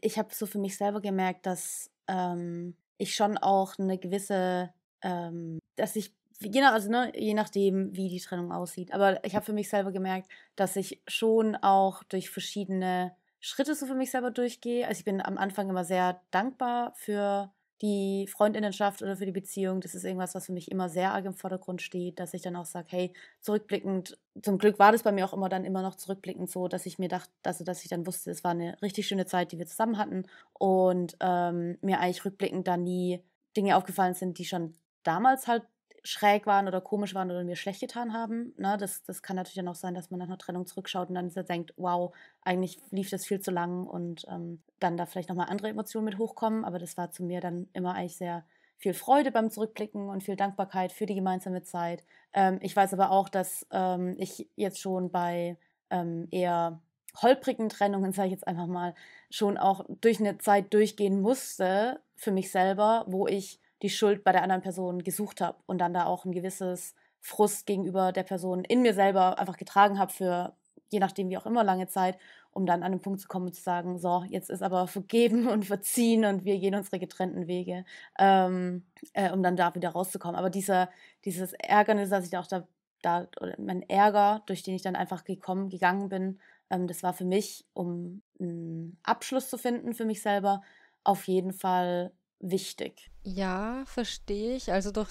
Ich habe so für mich selber gemerkt, dass ähm, ich schon auch eine gewisse, ähm, dass ich, je, nach, also, ne, je nachdem, wie die Trennung aussieht, aber ich habe für mich selber gemerkt, dass ich schon auch durch verschiedene Schritte so für mich selber durchgehe. Also ich bin am Anfang immer sehr dankbar für die Freundinnenschaft oder für die Beziehung, das ist irgendwas, was für mich immer sehr arg im Vordergrund steht, dass ich dann auch sage, hey, zurückblickend, zum Glück war das bei mir auch immer dann immer noch zurückblickend so, dass ich mir dachte, also dass ich dann wusste, es war eine richtig schöne Zeit, die wir zusammen hatten und ähm, mir eigentlich rückblickend da nie Dinge aufgefallen sind, die schon damals halt schräg waren oder komisch waren oder mir schlecht getan haben. Ne? Das, das kann natürlich dann auch sein, dass man nach einer Trennung zurückschaut und dann denkt, wow, eigentlich lief das viel zu lang und ähm, dann da vielleicht nochmal andere Emotionen mit hochkommen. Aber das war zu mir dann immer eigentlich sehr viel Freude beim Zurückblicken und viel Dankbarkeit für die gemeinsame Zeit. Ähm, ich weiß aber auch, dass ähm, ich jetzt schon bei ähm, eher holprigen Trennungen, sage ich jetzt einfach mal, schon auch durch eine Zeit durchgehen musste für mich selber, wo ich die Schuld bei der anderen Person gesucht habe und dann da auch ein gewisses Frust gegenüber der Person in mir selber einfach getragen habe für je nachdem wie auch immer lange Zeit, um dann an den Punkt zu kommen und zu sagen, so, jetzt ist aber vergeben und verziehen und wir gehen unsere getrennten Wege, ähm, äh, um dann da wieder rauszukommen. Aber dieser, dieses Ärgernis, dass ich da auch da, da mein Ärger, durch den ich dann einfach gekommen, gegangen bin, ähm, das war für mich, um einen Abschluss zu finden für mich selber, auf jeden Fall wichtig. Ja, verstehe ich. Also doch,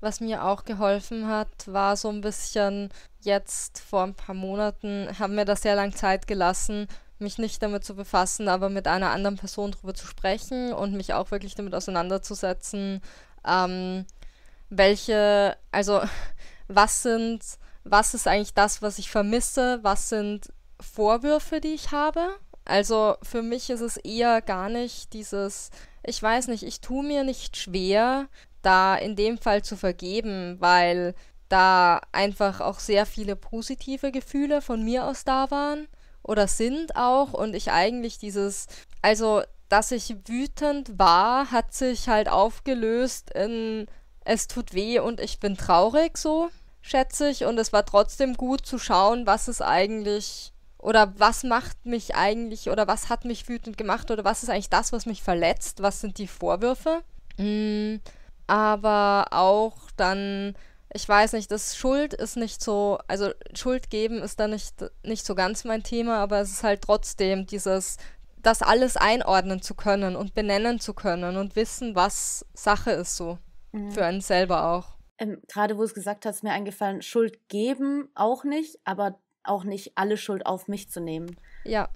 was mir auch geholfen hat, war so ein bisschen jetzt vor ein paar Monaten, haben mir das sehr lang Zeit gelassen, mich nicht damit zu befassen, aber mit einer anderen Person darüber zu sprechen und mich auch wirklich damit auseinanderzusetzen, ähm, welche, also was sind, was ist eigentlich das, was ich vermisse, was sind Vorwürfe, die ich habe. Also für mich ist es eher gar nicht dieses, ich weiß nicht, ich tue mir nicht schwer, da in dem Fall zu vergeben, weil da einfach auch sehr viele positive Gefühle von mir aus da waren oder sind auch und ich eigentlich dieses, also dass ich wütend war, hat sich halt aufgelöst in es tut weh und ich bin traurig so, schätze ich und es war trotzdem gut zu schauen, was es eigentlich oder was macht mich eigentlich oder was hat mich wütend gemacht oder was ist eigentlich das, was mich verletzt? Was sind die Vorwürfe? Mhm. Aber auch dann, ich weiß nicht, das Schuld ist nicht so, also Schuld geben ist da nicht, nicht so ganz mein Thema, aber es ist halt trotzdem dieses, das alles einordnen zu können und benennen zu können und wissen, was Sache ist so. Mhm. Für einen selber auch. Ähm, Gerade wo du es gesagt hast, mir eingefallen, Schuld geben auch nicht, aber auch nicht alle Schuld auf mich zu nehmen. Ja,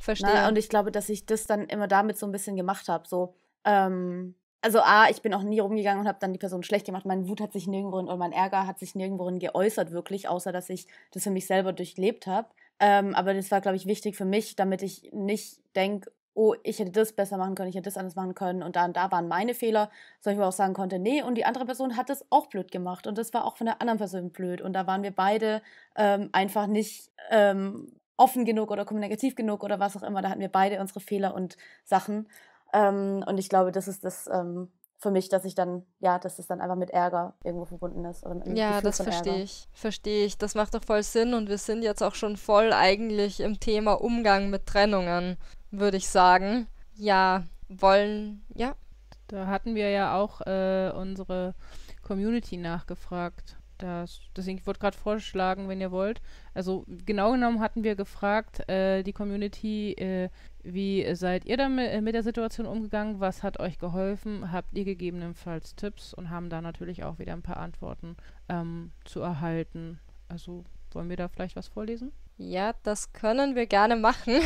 verstehe. Na, und ich glaube, dass ich das dann immer damit so ein bisschen gemacht habe. So, ähm, also A, ich bin auch nie rumgegangen und habe dann die Person schlecht gemacht. Mein Wut hat sich nirgendwo oder mein Ärger hat sich nirgendwo geäußert, wirklich, außer dass ich das für mich selber durchlebt habe. Ähm, aber das war, glaube ich, wichtig für mich, damit ich nicht denke, oh, ich hätte das besser machen können, ich hätte das anders machen können und da und da waren meine Fehler, sondern ich mir auch sagen konnte, nee, und die andere Person hat das auch blöd gemacht und das war auch von der anderen Person blöd und da waren wir beide ähm, einfach nicht ähm, offen genug oder kommunikativ genug oder was auch immer, da hatten wir beide unsere Fehler und Sachen ähm, und ich glaube, das ist das ähm, für mich, dass ich dann, ja, dass das dann einfach mit Ärger irgendwo verbunden ist. Oder mit ja, Gefühl das verstehe ich. Verstehe ich. Das macht doch voll Sinn und wir sind jetzt auch schon voll eigentlich im Thema Umgang mit Trennungen würde ich sagen. Ja, wollen, ja. Da hatten wir ja auch äh, unsere Community nachgefragt. Das, deswegen, ich wollte gerade vorschlagen, wenn ihr wollt. Also genau genommen hatten wir gefragt, äh, die Community, äh, wie seid ihr damit mit der Situation umgegangen? Was hat euch geholfen? Habt ihr gegebenenfalls Tipps und haben da natürlich auch wieder ein paar Antworten ähm, zu erhalten. Also wollen wir da vielleicht was vorlesen? Ja, das können wir gerne machen.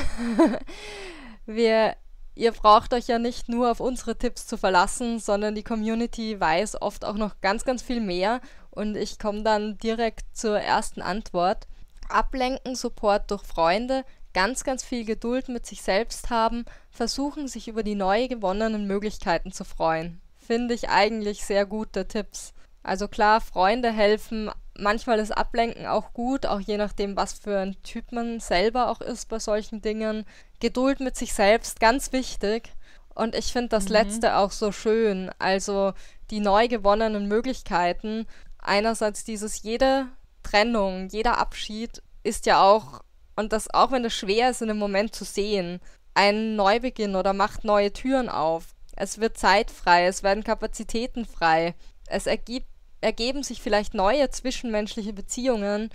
wir, ihr braucht euch ja nicht nur auf unsere Tipps zu verlassen, sondern die Community weiß oft auch noch ganz, ganz viel mehr. Und ich komme dann direkt zur ersten Antwort. Ablenken, Support durch Freunde, ganz, ganz viel Geduld mit sich selbst haben, versuchen, sich über die neu gewonnenen Möglichkeiten zu freuen. Finde ich eigentlich sehr gute Tipps. Also klar, Freunde helfen, manchmal ist Ablenken auch gut, auch je nachdem, was für ein Typ man selber auch ist bei solchen Dingen. Geduld mit sich selbst, ganz wichtig. Und ich finde das mhm. letzte auch so schön. Also die neu gewonnenen Möglichkeiten. Einerseits dieses jede Trennung, jeder Abschied ist ja auch, und das auch wenn es schwer ist, in dem Moment zu sehen, ein Neubeginn oder macht neue Türen auf. Es wird Zeit frei, es werden Kapazitäten frei. Es ergibt ergeben sich vielleicht neue zwischenmenschliche Beziehungen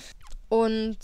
und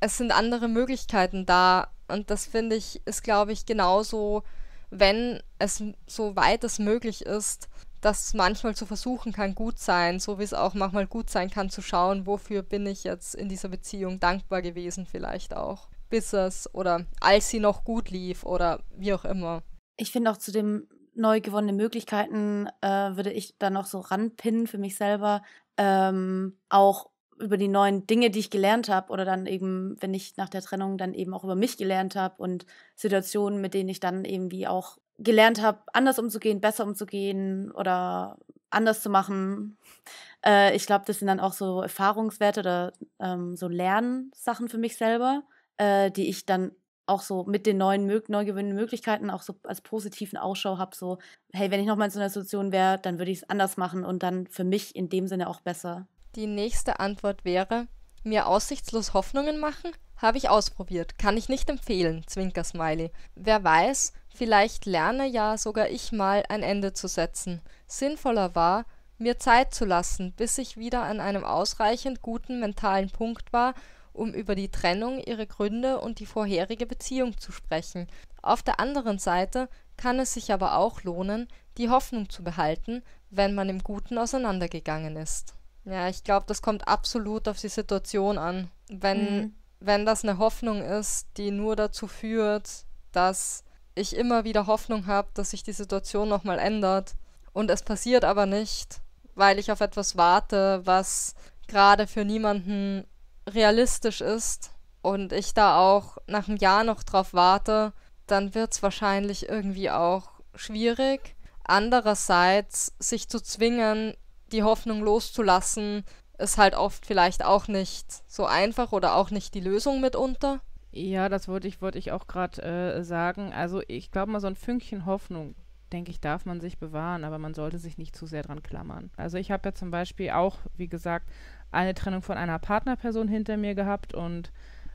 es sind andere Möglichkeiten da. Und das finde ich, ist, glaube ich, genauso, wenn es so weit es möglich ist, dass manchmal zu versuchen kann gut sein, so wie es auch manchmal gut sein kann zu schauen, wofür bin ich jetzt in dieser Beziehung dankbar gewesen vielleicht auch, bis es oder als sie noch gut lief oder wie auch immer. Ich finde auch zu dem neu gewonnene Möglichkeiten äh, würde ich dann noch so ranpinnen für mich selber. Ähm, auch über die neuen Dinge, die ich gelernt habe oder dann eben, wenn ich nach der Trennung dann eben auch über mich gelernt habe und Situationen, mit denen ich dann irgendwie auch gelernt habe, anders umzugehen, besser umzugehen oder anders zu machen. Äh, ich glaube, das sind dann auch so Erfahrungswerte oder ähm, so Lernsachen für mich selber, äh, die ich dann auch so mit den neuen, neu gewonnenen Möglichkeiten auch so als positiven Ausschau habe, so, hey, wenn ich nochmal in so einer Situation wäre, dann würde ich es anders machen und dann für mich in dem Sinne auch besser. Die nächste Antwort wäre, mir aussichtslos Hoffnungen machen? Habe ich ausprobiert, kann ich nicht empfehlen, Zwinker-Smiley. Wer weiß, vielleicht lerne ja sogar ich mal ein Ende zu setzen. Sinnvoller war, mir Zeit zu lassen, bis ich wieder an einem ausreichend guten mentalen Punkt war, um über die Trennung, ihre Gründe und die vorherige Beziehung zu sprechen. Auf der anderen Seite kann es sich aber auch lohnen, die Hoffnung zu behalten, wenn man im Guten auseinandergegangen ist. Ja, ich glaube, das kommt absolut auf die Situation an. Wenn, mhm. wenn das eine Hoffnung ist, die nur dazu führt, dass ich immer wieder Hoffnung habe, dass sich die Situation nochmal ändert und es passiert aber nicht, weil ich auf etwas warte, was gerade für niemanden realistisch ist und ich da auch nach einem Jahr noch drauf warte, dann wird es wahrscheinlich irgendwie auch schwierig. Andererseits, sich zu zwingen, die Hoffnung loszulassen, ist halt oft vielleicht auch nicht so einfach oder auch nicht die Lösung mitunter. Ja, das wollte ich, ich auch gerade äh, sagen. Also ich glaube mal, so ein Fünkchen Hoffnung, denke ich, darf man sich bewahren, aber man sollte sich nicht zu sehr dran klammern. Also ich habe ja zum Beispiel auch, wie gesagt, eine Trennung von einer Partnerperson hinter mir gehabt und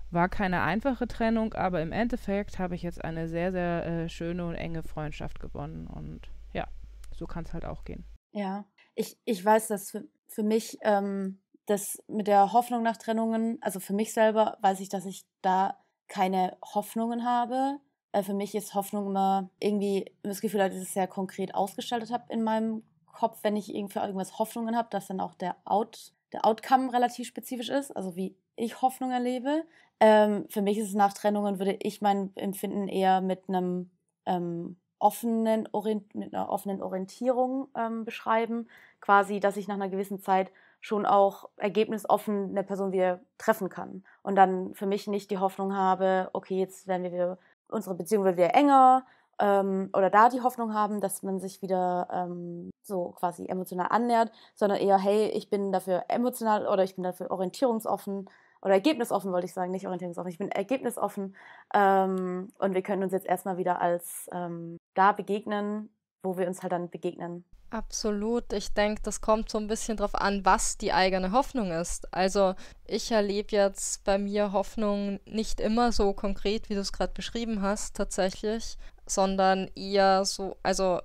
war keine einfache Trennung, aber im Endeffekt habe ich jetzt eine sehr, sehr äh, schöne und enge Freundschaft gewonnen. Und ja, so kann es halt auch gehen. Ja, ich, ich weiß, dass für, für mich ähm, das mit der Hoffnung nach Trennungen, also für mich selber weiß ich, dass ich da keine Hoffnungen habe. Äh, für mich ist Hoffnung immer irgendwie das Gefühl, dass ich es sehr konkret ausgestaltet habe in meinem Kopf, wenn ich irgendwie irgendwas Hoffnungen habe, dass dann auch der Out der Outcome relativ spezifisch ist, also wie ich Hoffnung erlebe. Ähm, für mich ist es nach Trennungen, würde ich mein Empfinden eher mit einem ähm, offenen Orient mit einer offenen Orientierung ähm, beschreiben. Quasi, dass ich nach einer gewissen Zeit schon auch ergebnisoffen eine Person wieder treffen kann. Und dann für mich nicht die Hoffnung habe, okay, jetzt werden wir unsere Beziehung wird wieder enger, ähm, oder da die Hoffnung haben, dass man sich wieder ähm, so quasi emotional annähert, sondern eher, hey, ich bin dafür emotional oder ich bin dafür orientierungsoffen oder ergebnisoffen, wollte ich sagen, nicht orientierungsoffen, ich bin ergebnisoffen ähm, und wir können uns jetzt erstmal wieder als ähm, da begegnen, wo wir uns halt dann begegnen. Absolut. Ich denke, das kommt so ein bisschen drauf an, was die eigene Hoffnung ist. Also ich erlebe jetzt bei mir Hoffnung nicht immer so konkret, wie du es gerade beschrieben hast, tatsächlich, sondern eher so, also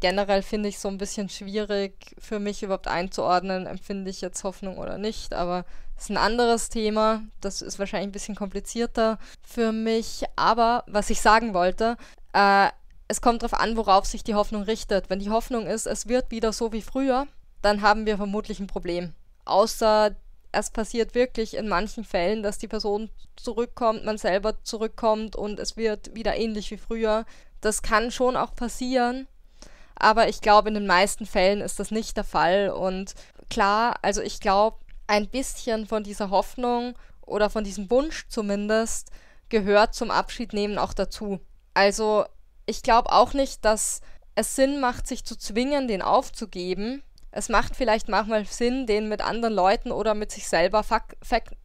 generell finde ich es so ein bisschen schwierig für mich überhaupt einzuordnen, empfinde ich jetzt Hoffnung oder nicht, aber es ist ein anderes Thema, das ist wahrscheinlich ein bisschen komplizierter für mich, aber was ich sagen wollte, äh, es kommt darauf an, worauf sich die Hoffnung richtet. Wenn die Hoffnung ist, es wird wieder so wie früher, dann haben wir vermutlich ein Problem. Außer es passiert wirklich in manchen Fällen, dass die Person zurückkommt, man selber zurückkommt und es wird wieder ähnlich wie früher. Das kann schon auch passieren, aber ich glaube, in den meisten Fällen ist das nicht der Fall. Und klar, also ich glaube, ein bisschen von dieser Hoffnung oder von diesem Wunsch zumindest gehört zum Abschiednehmen auch dazu. Also ich glaube auch nicht, dass es Sinn macht, sich zu zwingen, den aufzugeben. Es macht vielleicht manchmal Sinn, den mit anderen Leuten oder mit sich selber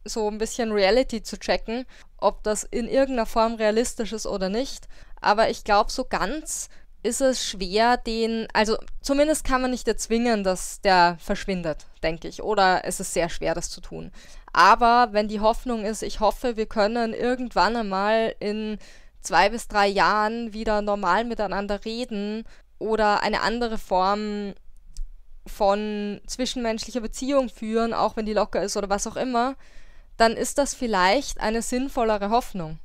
so ein bisschen Reality zu checken, ob das in irgendeiner Form realistisch ist oder nicht. Aber ich glaube, so ganz ist es schwer, den, also zumindest kann man nicht erzwingen, dass der verschwindet, denke ich. Oder es ist sehr schwer, das zu tun. Aber wenn die Hoffnung ist, ich hoffe, wir können irgendwann einmal in zwei bis drei Jahren wieder normal miteinander reden oder eine andere Form von zwischenmenschlicher Beziehung führen, auch wenn die locker ist oder was auch immer, dann ist das vielleicht eine sinnvollere Hoffnung.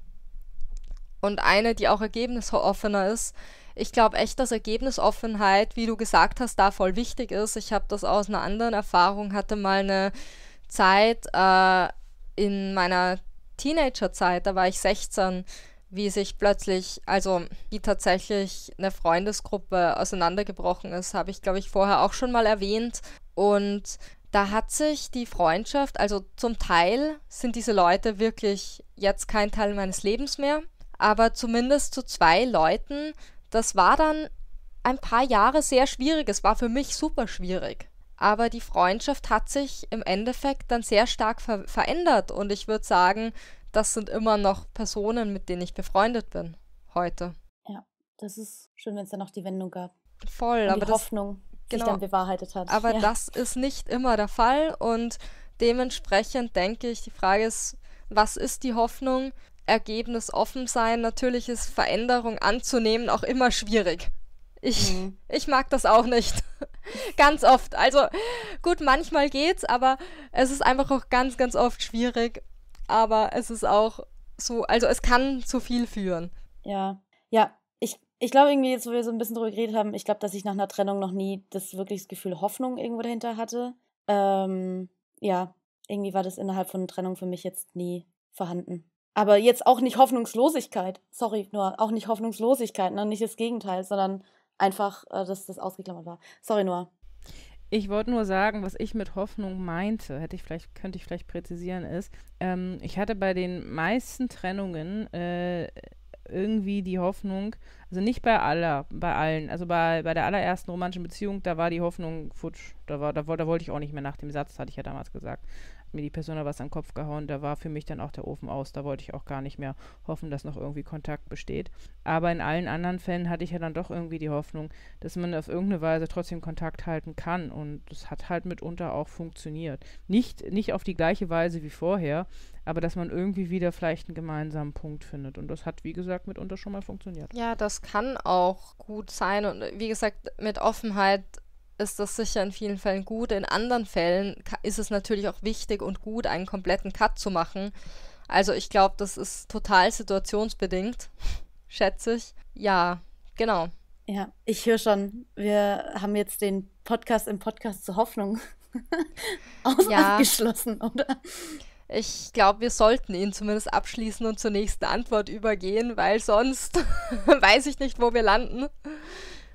Und eine, die auch ergebnisoffener ist. Ich glaube echt, dass Ergebnisoffenheit, wie du gesagt hast, da voll wichtig ist. Ich habe das aus einer anderen Erfahrung, hatte mal eine Zeit äh, in meiner Teenagerzeit, da war ich 16, wie sich plötzlich, also wie tatsächlich eine Freundesgruppe auseinandergebrochen ist, habe ich, glaube ich, vorher auch schon mal erwähnt. Und da hat sich die Freundschaft, also zum Teil sind diese Leute wirklich jetzt kein Teil meines Lebens mehr, aber zumindest zu zwei Leuten, das war dann ein paar Jahre sehr schwierig. Es war für mich super schwierig. Aber die Freundschaft hat sich im Endeffekt dann sehr stark ver verändert und ich würde sagen, das sind immer noch Personen, mit denen ich befreundet bin heute. Ja, das ist schön, wenn es dann noch die Wendung gab. Voll, und aber die das, Hoffnung sich genau, dann bewahrheitet hat. Aber ja. das ist nicht immer der Fall und dementsprechend denke ich, die Frage ist, was ist die Hoffnung? Ergebnis offen sein. Natürlich ist Veränderung anzunehmen auch immer schwierig. Ich, mhm. ich mag das auch nicht. ganz oft. Also gut, manchmal geht's, aber es ist einfach auch ganz, ganz oft schwierig aber es ist auch so, also es kann zu viel führen. Ja, ja. Ich, ich glaube irgendwie, jetzt wo wir so ein bisschen drüber geredet haben, ich glaube, dass ich nach einer Trennung noch nie das wirkliches Gefühl Hoffnung irgendwo dahinter hatte. Ähm, ja, irgendwie war das innerhalb von Trennung für mich jetzt nie vorhanden. Aber jetzt auch nicht Hoffnungslosigkeit, sorry, nur auch nicht Hoffnungslosigkeit, ne? nicht das Gegenteil, sondern einfach, äh, dass das ausgeklammert war. Sorry, Noah. Ich wollte nur sagen, was ich mit Hoffnung meinte, hätte ich vielleicht, könnte ich vielleicht präzisieren, ist, ähm, ich hatte bei den meisten Trennungen äh, irgendwie die Hoffnung, also nicht bei aller, bei allen, also bei, bei der allerersten romantischen Beziehung, da war die Hoffnung futsch, da, war, da, da wollte ich auch nicht mehr nach dem Satz, hatte ich ja damals gesagt mir die Person was an den Kopf gehauen, da war für mich dann auch der Ofen aus. Da wollte ich auch gar nicht mehr hoffen, dass noch irgendwie Kontakt besteht. Aber in allen anderen Fällen hatte ich ja dann doch irgendwie die Hoffnung, dass man auf irgendeine Weise trotzdem Kontakt halten kann. Und das hat halt mitunter auch funktioniert. Nicht, nicht auf die gleiche Weise wie vorher, aber dass man irgendwie wieder vielleicht einen gemeinsamen Punkt findet. Und das hat, wie gesagt, mitunter schon mal funktioniert. Ja, das kann auch gut sein. Und wie gesagt, mit Offenheit ist das sicher in vielen Fällen gut. In anderen Fällen ist es natürlich auch wichtig und gut, einen kompletten Cut zu machen. Also ich glaube, das ist total situationsbedingt, schätze ich. Ja, genau. Ja, ich höre schon, wir haben jetzt den Podcast im Podcast zur Hoffnung ausgeschlossen, ja. oder? Ich glaube, wir sollten ihn zumindest abschließen und zur nächsten Antwort übergehen, weil sonst weiß ich nicht, wo wir landen.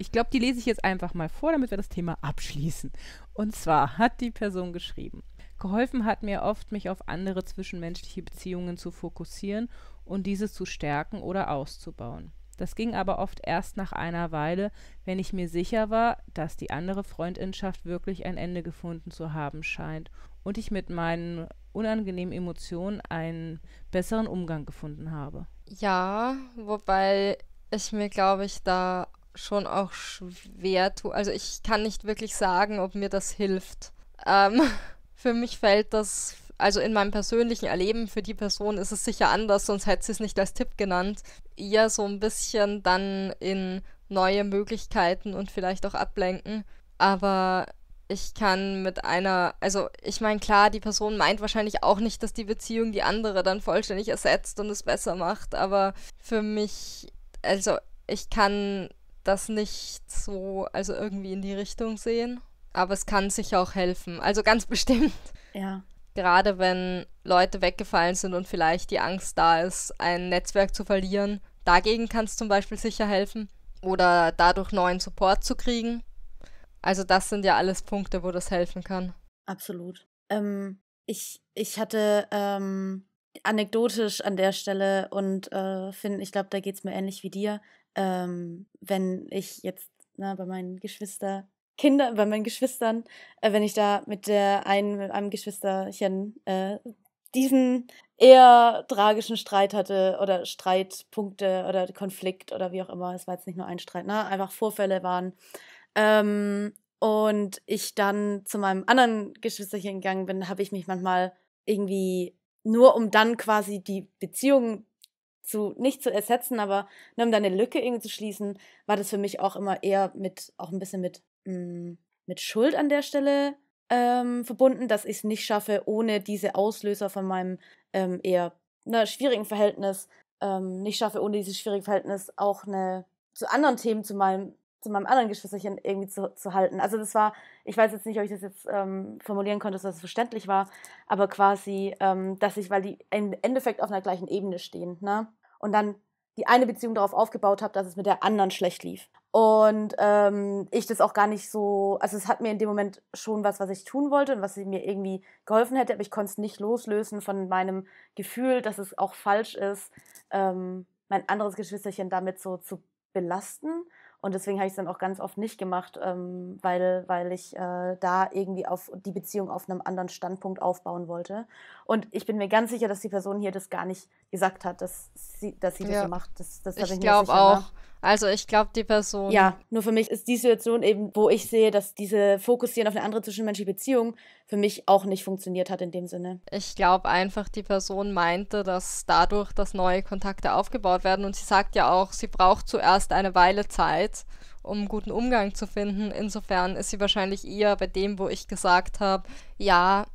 Ich glaube, die lese ich jetzt einfach mal vor, damit wir das Thema abschließen. Und zwar hat die Person geschrieben, geholfen hat mir oft, mich auf andere zwischenmenschliche Beziehungen zu fokussieren und diese zu stärken oder auszubauen. Das ging aber oft erst nach einer Weile, wenn ich mir sicher war, dass die andere Freundinschaft wirklich ein Ende gefunden zu haben scheint und ich mit meinen unangenehmen Emotionen einen besseren Umgang gefunden habe. Ja, wobei ich mir, glaube ich, da schon auch schwer tue. Also ich kann nicht wirklich sagen, ob mir das hilft. Ähm, für mich fällt das, also in meinem persönlichen Erleben für die Person ist es sicher anders, sonst hätte sie es nicht als Tipp genannt. Eher so ein bisschen dann in neue Möglichkeiten und vielleicht auch ablenken. Aber ich kann mit einer, also ich meine, klar, die Person meint wahrscheinlich auch nicht, dass die Beziehung die andere dann vollständig ersetzt und es besser macht, aber für mich, also ich kann das nicht so, also irgendwie in die Richtung sehen. Aber es kann sich auch helfen. Also ganz bestimmt. Ja. Gerade wenn Leute weggefallen sind und vielleicht die Angst da ist, ein Netzwerk zu verlieren. Dagegen kann es zum Beispiel sicher helfen. Oder dadurch neuen Support zu kriegen. Also das sind ja alles Punkte, wo das helfen kann. Absolut. Ähm, ich, ich hatte ähm, anekdotisch an der Stelle und äh, Finn, ich glaube, da geht es mir ähnlich wie dir ähm, wenn ich jetzt na, ne, bei meinen Geschwister Kinder, bei meinen Geschwistern, äh, wenn ich da mit der einen, mit einem Geschwisterchen äh, diesen eher tragischen Streit hatte oder Streitpunkte oder Konflikt oder wie auch immer, es war jetzt nicht nur ein Streit, ne? einfach Vorfälle waren. Ähm, und ich dann zu meinem anderen Geschwisterchen gegangen bin, habe ich mich manchmal irgendwie nur um dann quasi die Beziehung zu, nicht zu ersetzen, aber nur um da eine Lücke irgendwie zu schließen, war das für mich auch immer eher mit, auch ein bisschen mit, mm, mit Schuld an der Stelle ähm, verbunden, dass ich es nicht schaffe, ohne diese Auslöser von meinem ähm, eher ne, schwierigen Verhältnis, ähm, nicht schaffe, ohne dieses schwierige Verhältnis auch eine zu anderen Themen, zu meinem zu meinem anderen Geschwisterchen irgendwie zu, zu halten. Also das war, ich weiß jetzt nicht, ob ich das jetzt ähm, formulieren konnte, dass das verständlich war, aber quasi, ähm, dass ich, weil die im Endeffekt auf einer gleichen Ebene stehen, ne? Und dann die eine Beziehung darauf aufgebaut habe, dass es mit der anderen schlecht lief. Und ähm, ich das auch gar nicht so, also es hat mir in dem Moment schon was, was ich tun wollte und was mir irgendwie geholfen hätte, aber ich konnte es nicht loslösen von meinem Gefühl, dass es auch falsch ist, ähm, mein anderes Geschwisterchen damit so zu belasten und deswegen habe ich es dann auch ganz oft nicht gemacht, ähm, weil, weil ich äh, da irgendwie auf die Beziehung auf einem anderen Standpunkt aufbauen wollte. Und ich bin mir ganz sicher, dass die Person hier das gar nicht gesagt hat, dass sie, dass sie ja. das so macht. Das, das ich, ich glaube ne? auch. Also ich glaube, die Person. Ja, nur für mich ist die Situation eben, wo ich sehe, dass diese Fokussieren auf eine andere zwischenmenschliche Beziehung für mich auch nicht funktioniert hat in dem Sinne. Ich glaube einfach, die Person meinte, dass dadurch, dass neue Kontakte aufgebaut werden und sie sagt ja auch, sie braucht zuerst eine Weile Zeit, um guten Umgang zu finden. Insofern ist sie wahrscheinlich eher bei dem, wo ich gesagt habe, ja,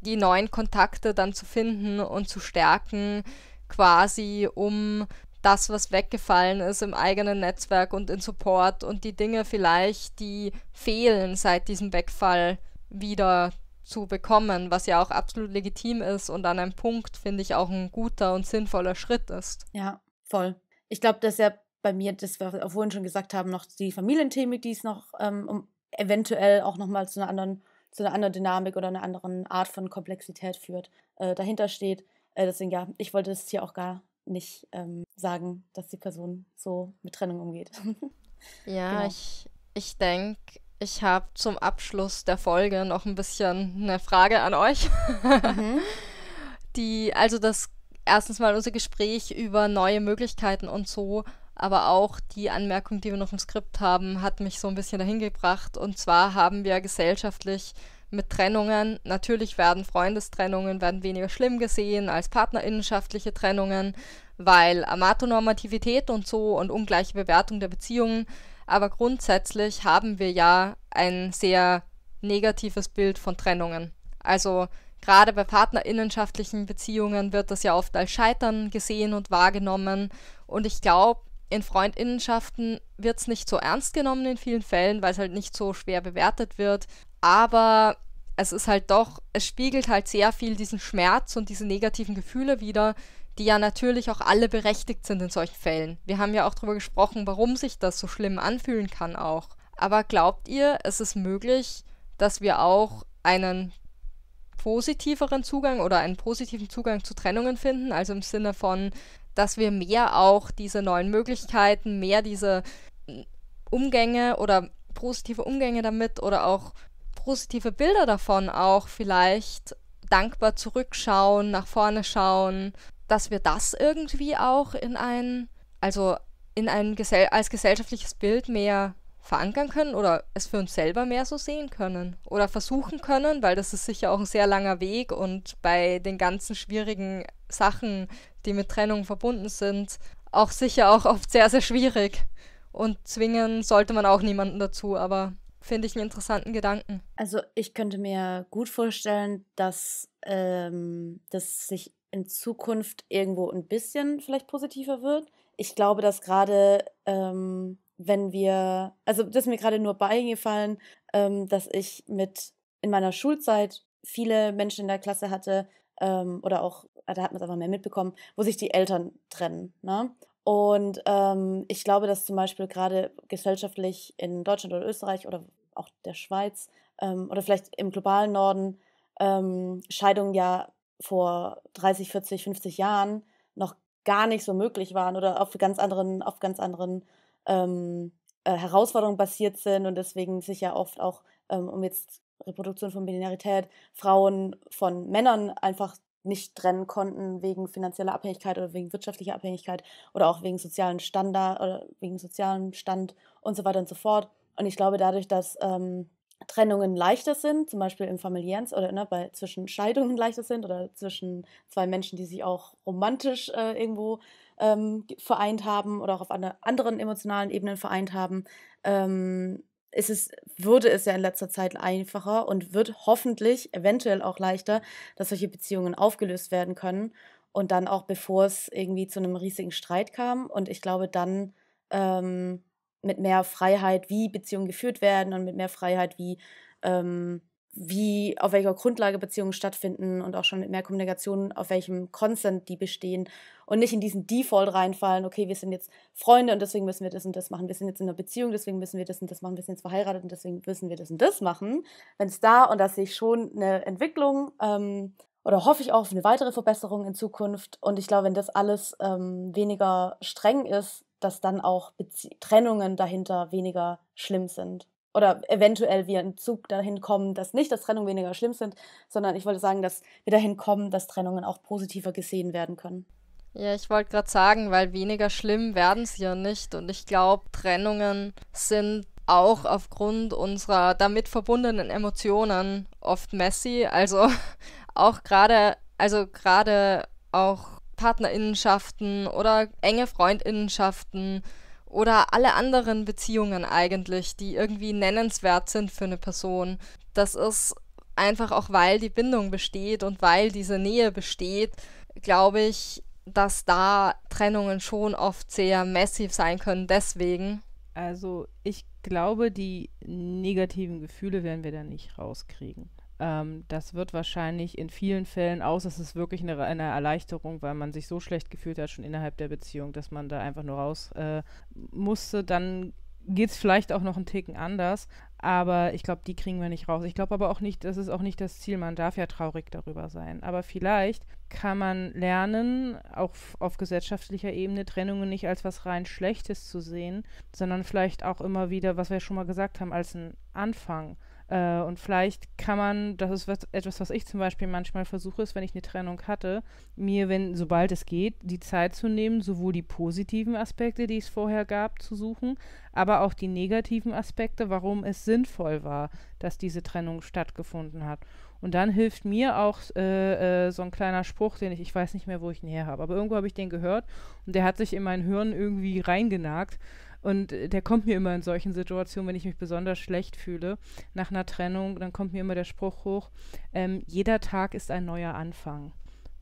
die neuen Kontakte dann zu finden und zu stärken, quasi um das, was weggefallen ist im eigenen Netzwerk und in Support und die Dinge vielleicht, die fehlen seit diesem Wegfall, wieder zu bekommen, was ja auch absolut legitim ist und an einem Punkt, finde ich, auch ein guter und sinnvoller Schritt ist. Ja, voll. Ich glaube, dass ja bei mir, das wir auch vorhin schon gesagt haben, noch die Familienthemen, die es noch ähm, um, eventuell auch nochmal zu einer anderen zu einer anderen Dynamik oder einer anderen Art von Komplexität führt, äh, dahinter steht. Äh, deswegen ja, ich wollte es hier auch gar nicht ähm, sagen, dass die Person so mit Trennung umgeht. ja, genau. ich, ich denke, ich habe zum Abschluss der Folge noch ein bisschen eine Frage an euch. Mhm. Die, also das erstens mal unser Gespräch über neue Möglichkeiten und so aber auch die Anmerkung, die wir noch im Skript haben, hat mich so ein bisschen dahin gebracht. Und zwar haben wir gesellschaftlich mit Trennungen, natürlich werden Freundestrennungen werden weniger schlimm gesehen als partnerinnenschaftliche Trennungen, weil Amatonormativität und so und ungleiche Bewertung der Beziehungen, aber grundsätzlich haben wir ja ein sehr negatives Bild von Trennungen. Also gerade bei partnerinnenschaftlichen Beziehungen wird das ja oft als Scheitern gesehen und wahrgenommen. Und ich glaube, in Freundinnenschaften wird es nicht so ernst genommen in vielen Fällen, weil es halt nicht so schwer bewertet wird. Aber es ist halt doch, es spiegelt halt sehr viel diesen Schmerz und diese negativen Gefühle wieder, die ja natürlich auch alle berechtigt sind in solchen Fällen. Wir haben ja auch darüber gesprochen, warum sich das so schlimm anfühlen kann auch. Aber glaubt ihr, es ist möglich, dass wir auch einen positiveren Zugang oder einen positiven Zugang zu Trennungen finden? Also im Sinne von, dass wir mehr auch diese neuen Möglichkeiten, mehr diese mm, Umgänge oder positive Umgänge damit oder auch positive Bilder davon auch vielleicht dankbar zurückschauen, nach vorne schauen, dass wir das irgendwie auch in ein, also in ein Gesell als gesellschaftliches Bild mehr verankern können oder es für uns selber mehr so sehen können oder versuchen können, weil das ist sicher auch ein sehr langer Weg und bei den ganzen schwierigen Sachen, die mit Trennung verbunden sind, auch sicher auch oft sehr, sehr schwierig. Und zwingen sollte man auch niemanden dazu, aber finde ich einen interessanten Gedanken. Also ich könnte mir gut vorstellen, dass ähm, das sich in Zukunft irgendwo ein bisschen vielleicht positiver wird. Ich glaube, dass gerade ähm, wenn wir, also das ist mir gerade nur beigefallen, ähm, dass ich mit in meiner Schulzeit viele Menschen in der Klasse hatte, ähm, oder auch, ah, da hat man es einfach mehr mitbekommen, wo sich die Eltern trennen. Ne? Und ähm, ich glaube, dass zum Beispiel gerade gesellschaftlich in Deutschland oder Österreich oder auch der Schweiz ähm, oder vielleicht im globalen Norden ähm, Scheidungen ja vor 30, 40, 50 Jahren noch gar nicht so möglich waren oder auf ganz anderen, auf ganz anderen ähm, äh, Herausforderungen basiert sind und deswegen sich ja oft auch ähm, um jetzt Reproduktion von Binarität, Frauen von Männern einfach nicht trennen konnten wegen finanzieller Abhängigkeit oder wegen wirtschaftlicher Abhängigkeit oder auch wegen sozialen Standard oder wegen sozialem Stand und so weiter und so fort. Und ich glaube, dadurch, dass ähm, Trennungen leichter sind, zum Beispiel im familiären oder ne, bei, zwischen Scheidungen leichter sind oder zwischen zwei Menschen, die sich auch romantisch äh, irgendwo ähm, vereint haben oder auch auf einer anderen emotionalen Ebenen vereint haben, ähm, es ist, würde es ja in letzter Zeit einfacher und wird hoffentlich eventuell auch leichter, dass solche Beziehungen aufgelöst werden können. Und dann auch bevor es irgendwie zu einem riesigen Streit kam. Und ich glaube, dann ähm, mit mehr Freiheit, wie Beziehungen geführt werden und mit mehr Freiheit, wie ähm, wie, auf welcher Grundlage Beziehungen stattfinden und auch schon mit mehr Kommunikation, auf welchem Consent die bestehen und nicht in diesen Default reinfallen, okay, wir sind jetzt Freunde und deswegen müssen wir das und das machen, wir sind jetzt in einer Beziehung, deswegen müssen wir das und das machen, wir sind jetzt verheiratet und deswegen müssen wir das und das machen. Wenn es da, und das sehe ich schon, eine Entwicklung ähm, oder hoffe ich auch auf eine weitere Verbesserung in Zukunft und ich glaube, wenn das alles ähm, weniger streng ist, dass dann auch Bezie Trennungen dahinter weniger schlimm sind oder eventuell wir im Zug dahin kommen, dass nicht, dass Trennungen weniger schlimm sind, sondern ich wollte sagen, dass wir dahin kommen, dass Trennungen auch positiver gesehen werden können. Ja, ich wollte gerade sagen, weil weniger schlimm werden sie ja nicht. Und ich glaube, Trennungen sind auch aufgrund unserer damit verbundenen Emotionen oft messy. Also auch gerade, also gerade auch Partnerinnenschaften oder enge Freundinnenschaften oder alle anderen Beziehungen eigentlich, die irgendwie nennenswert sind für eine Person. Das ist einfach auch, weil die Bindung besteht und weil diese Nähe besteht, glaube ich, dass da Trennungen schon oft sehr massiv sein können. Deswegen. Also ich glaube, die negativen Gefühle werden wir da nicht rauskriegen ähm, das wird wahrscheinlich in vielen Fällen aus, es ist wirklich eine, eine, Erleichterung, weil man sich so schlecht gefühlt hat schon innerhalb der Beziehung, dass man da einfach nur raus äh, musste, dann geht es vielleicht auch noch einen Ticken anders, aber ich glaube, die kriegen wir nicht raus. Ich glaube aber auch nicht, das ist auch nicht das Ziel, man darf ja traurig darüber sein. Aber vielleicht kann man lernen, auch auf gesellschaftlicher Ebene Trennungen nicht als was rein Schlechtes zu sehen, sondern vielleicht auch immer wieder, was wir schon mal gesagt haben, als einen Anfang. Äh, und vielleicht kann man, das ist was, etwas, was ich zum Beispiel manchmal versuche, ist, wenn ich eine Trennung hatte, mir, wenn, sobald es geht, die Zeit zu nehmen, sowohl die positiven Aspekte, die es vorher gab, zu suchen, aber auch die negativen Aspekte, warum es sinnvoll war, dass diese Trennung stattgefunden hat. Und dann hilft mir auch äh, äh, so ein kleiner Spruch, den ich, ich weiß nicht mehr, wo ich ihn her habe, aber irgendwo habe ich den gehört und der hat sich in mein Hirn irgendwie reingenagt. Und äh, der kommt mir immer in solchen Situationen, wenn ich mich besonders schlecht fühle nach einer Trennung, dann kommt mir immer der Spruch hoch, ähm, jeder Tag ist ein neuer Anfang.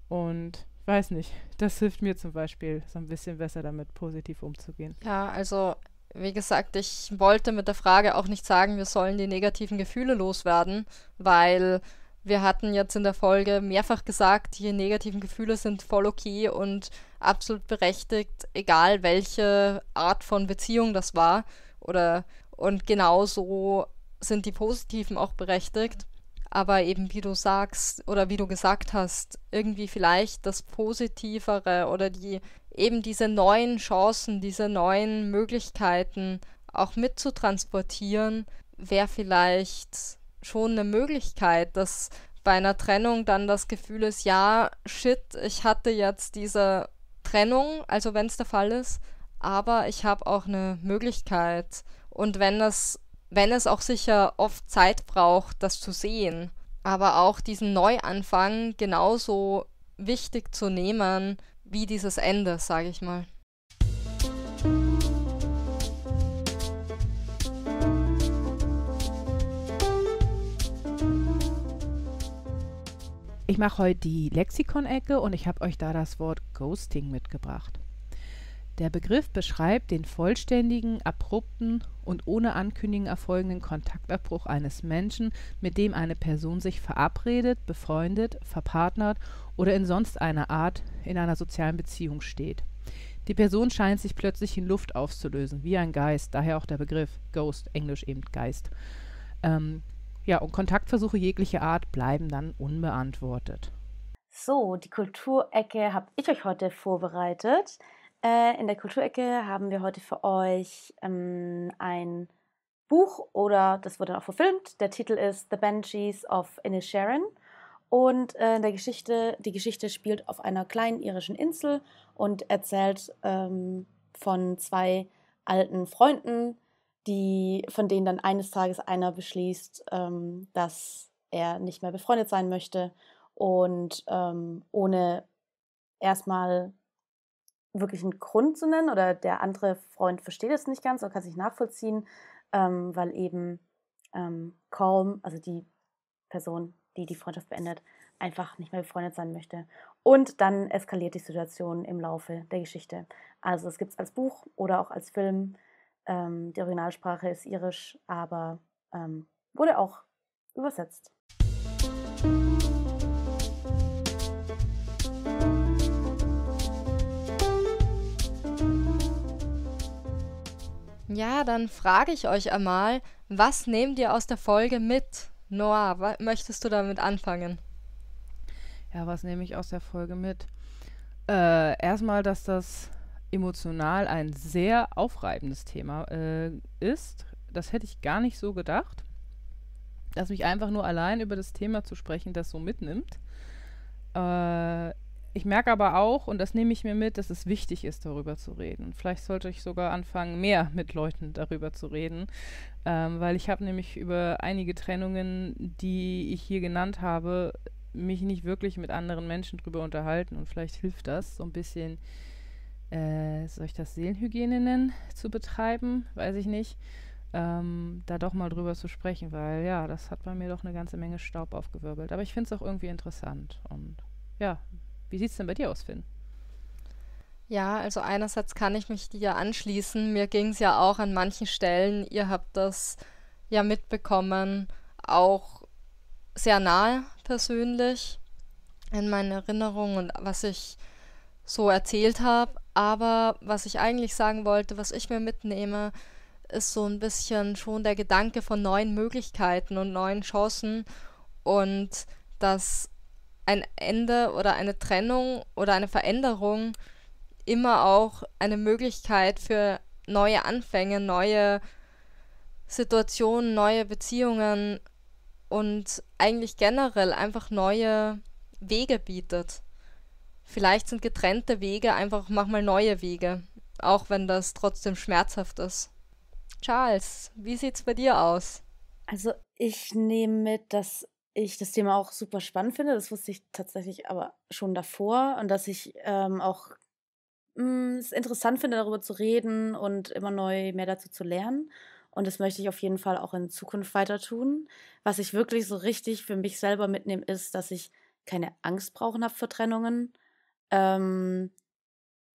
Und weiß nicht, das hilft mir zum Beispiel so ein bisschen besser damit positiv umzugehen. Ja, also wie gesagt, ich wollte mit der Frage auch nicht sagen, wir sollen die negativen Gefühle loswerden, weil wir hatten jetzt in der Folge mehrfach gesagt, die negativen Gefühle sind voll okay und absolut berechtigt, egal welche Art von Beziehung das war. Oder und genauso sind die positiven auch berechtigt. Aber eben wie du sagst oder wie du gesagt hast, irgendwie vielleicht das Positivere oder die eben diese neuen Chancen, diese neuen Möglichkeiten auch mitzutransportieren, wäre vielleicht schon eine Möglichkeit, dass bei einer Trennung dann das Gefühl ist, ja, shit, ich hatte jetzt diese Trennung, also wenn es der Fall ist, aber ich habe auch eine Möglichkeit. Und wenn das, wenn es auch sicher oft Zeit braucht, das zu sehen, aber auch diesen Neuanfang genauso wichtig zu nehmen wie dieses Ende, sage ich mal. Ich mache heute die Lexikon-Ecke und ich habe euch da das Wort Ghosting mitgebracht. Der Begriff beschreibt den vollständigen, abrupten und ohne Ankündigung erfolgenden Kontaktabbruch eines Menschen, mit dem eine Person sich verabredet, befreundet, verpartnert oder in sonst einer Art in einer sozialen Beziehung steht. Die Person scheint sich plötzlich in Luft aufzulösen, wie ein Geist, daher auch der Begriff Ghost, englisch eben Geist. Ähm, ja, und Kontaktversuche jeglicher Art bleiben dann unbeantwortet. So, die Kulturecke habe ich euch heute vorbereitet. Äh, in der Kulturecke haben wir heute für euch ähm, ein Buch oder das wurde auch verfilmt. Der Titel ist The Banshees of Inisherin. Und äh, der Geschichte, die Geschichte spielt auf einer kleinen irischen Insel und erzählt ähm, von zwei alten Freunden, die, von denen dann eines Tages einer beschließt, ähm, dass er nicht mehr befreundet sein möchte und ähm, ohne erstmal wirklich einen Grund zu nennen oder der andere Freund versteht es nicht ganz oder kann es nicht nachvollziehen, ähm, weil eben ähm, Calm, also die Person, die die Freundschaft beendet, einfach nicht mehr befreundet sein möchte. Und dann eskaliert die Situation im Laufe der Geschichte. Also es gibt es als Buch oder auch als Film ähm, die Originalsprache ist irisch, aber ähm, wurde auch übersetzt. Ja, dann frage ich euch einmal, was nehmt ihr aus der Folge mit? Noah, was möchtest du damit anfangen? Ja, was nehme ich aus der Folge mit? Äh, erstmal, dass das emotional ein sehr aufreibendes Thema äh, ist. Das hätte ich gar nicht so gedacht, dass mich einfach nur allein über das Thema zu sprechen, das so mitnimmt. Äh, ich merke aber auch, und das nehme ich mir mit, dass es wichtig ist, darüber zu reden. vielleicht sollte ich sogar anfangen, mehr mit Leuten darüber zu reden, ähm, weil ich habe nämlich über einige Trennungen, die ich hier genannt habe, mich nicht wirklich mit anderen Menschen darüber unterhalten. Und vielleicht hilft das so ein bisschen äh, soll ich das Seelenhygiene nennen, zu betreiben, weiß ich nicht, ähm, da doch mal drüber zu sprechen, weil ja, das hat bei mir doch eine ganze Menge Staub aufgewirbelt. Aber ich finde es auch irgendwie interessant. Und ja, wie sieht es denn bei dir aus, Finn? Ja, also einerseits kann ich mich dir anschließen. Mir ging es ja auch an manchen Stellen, ihr habt das ja mitbekommen, auch sehr nahe persönlich in meinen Erinnerungen und was ich so erzählt habe. Aber was ich eigentlich sagen wollte, was ich mir mitnehme, ist so ein bisschen schon der Gedanke von neuen Möglichkeiten und neuen Chancen und dass ein Ende oder eine Trennung oder eine Veränderung immer auch eine Möglichkeit für neue Anfänge, neue Situationen, neue Beziehungen und eigentlich generell einfach neue Wege bietet vielleicht sind getrennte Wege einfach manchmal neue Wege, auch wenn das trotzdem schmerzhaft ist. Charles, wie sieht's bei dir aus? Also ich nehme mit, dass ich das Thema auch super spannend finde. Das wusste ich tatsächlich aber schon davor und dass ich ähm, auch mh, hm, es interessant finde, darüber zu reden und immer neu mehr dazu zu lernen. Und das möchte ich auf jeden Fall auch in Zukunft weiter tun. Was ich wirklich so richtig für mich selber mitnehme, ist, dass ich keine Angst brauchen habe vor Trennungen ähm,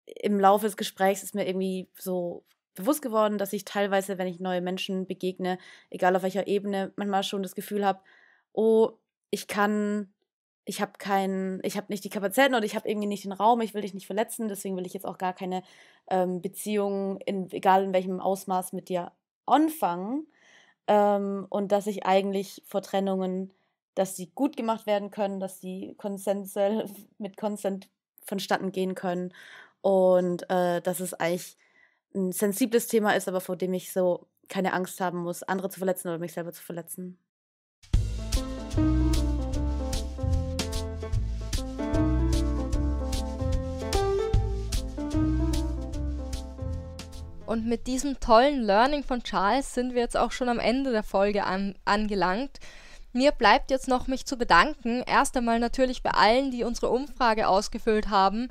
im Laufe des Gesprächs ist mir irgendwie so bewusst geworden, dass ich teilweise, wenn ich neue Menschen begegne, egal auf welcher Ebene, manchmal schon das Gefühl habe, oh, ich kann, ich habe keinen, ich habe nicht die Kapazitäten oder ich habe irgendwie nicht den Raum, ich will dich nicht verletzen, deswegen will ich jetzt auch gar keine ähm, Beziehungen, in, egal in welchem Ausmaß, mit dir anfangen. Ähm, und dass ich eigentlich vor Trennungen, dass sie gut gemacht werden können, dass sie konsensuell mit Konsent vonstatten gehen können und äh, dass es eigentlich ein sensibles Thema ist, aber vor dem ich so keine Angst haben muss, andere zu verletzen oder mich selber zu verletzen. Und mit diesem tollen Learning von Charles sind wir jetzt auch schon am Ende der Folge an angelangt. Mir bleibt jetzt noch mich zu bedanken. Erst einmal natürlich bei allen, die unsere Umfrage ausgefüllt haben.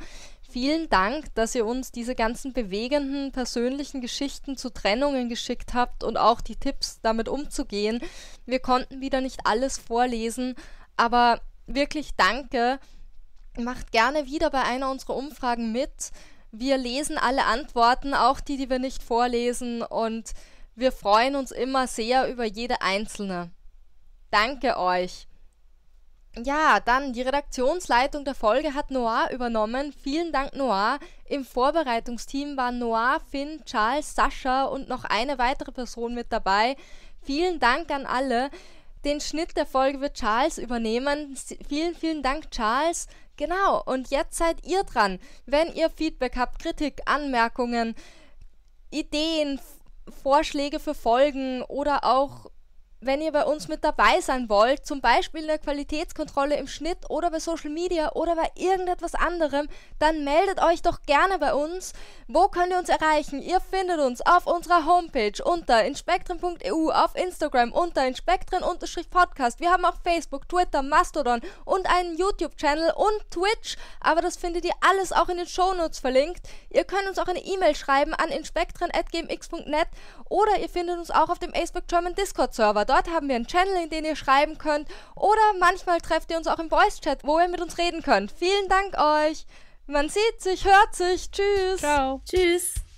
Vielen Dank, dass ihr uns diese ganzen bewegenden persönlichen Geschichten zu Trennungen geschickt habt und auch die Tipps, damit umzugehen. Wir konnten wieder nicht alles vorlesen, aber wirklich danke. Macht gerne wieder bei einer unserer Umfragen mit. Wir lesen alle Antworten, auch die, die wir nicht vorlesen, und wir freuen uns immer sehr über jede einzelne. Danke euch. Ja, dann die Redaktionsleitung der Folge hat Noah übernommen. Vielen Dank, Noah. Im Vorbereitungsteam waren Noah, Finn, Charles, Sascha und noch eine weitere Person mit dabei. Vielen Dank an alle. Den Schnitt der Folge wird Charles übernehmen. Vielen, vielen Dank, Charles. Genau, und jetzt seid ihr dran. Wenn ihr Feedback habt, Kritik, Anmerkungen, Ideen, Vorschläge für Folgen oder auch wenn ihr bei uns mit dabei sein wollt, zum Beispiel in der Qualitätskontrolle im Schnitt oder bei Social Media oder bei irgendetwas anderem, dann meldet euch doch gerne bei uns. Wo könnt ihr uns erreichen? Ihr findet uns auf unserer Homepage unter inspektren.eu, auf Instagram unter inspektren-podcast. Wir haben auch Facebook, Twitter, Mastodon und einen YouTube-Channel und Twitch, aber das findet ihr alles auch in den Shownotes verlinkt. Ihr könnt uns auch eine E-Mail schreiben an inspektren.gmx.net oder ihr findet uns auch auf dem Facebook German Discord-Server. Dort haben wir einen Channel, in den ihr schreiben könnt. Oder manchmal trefft ihr uns auch im Voice-Chat, wo ihr mit uns reden könnt. Vielen Dank euch. Man sieht sich, hört sich. Tschüss. Ciao. Tschüss.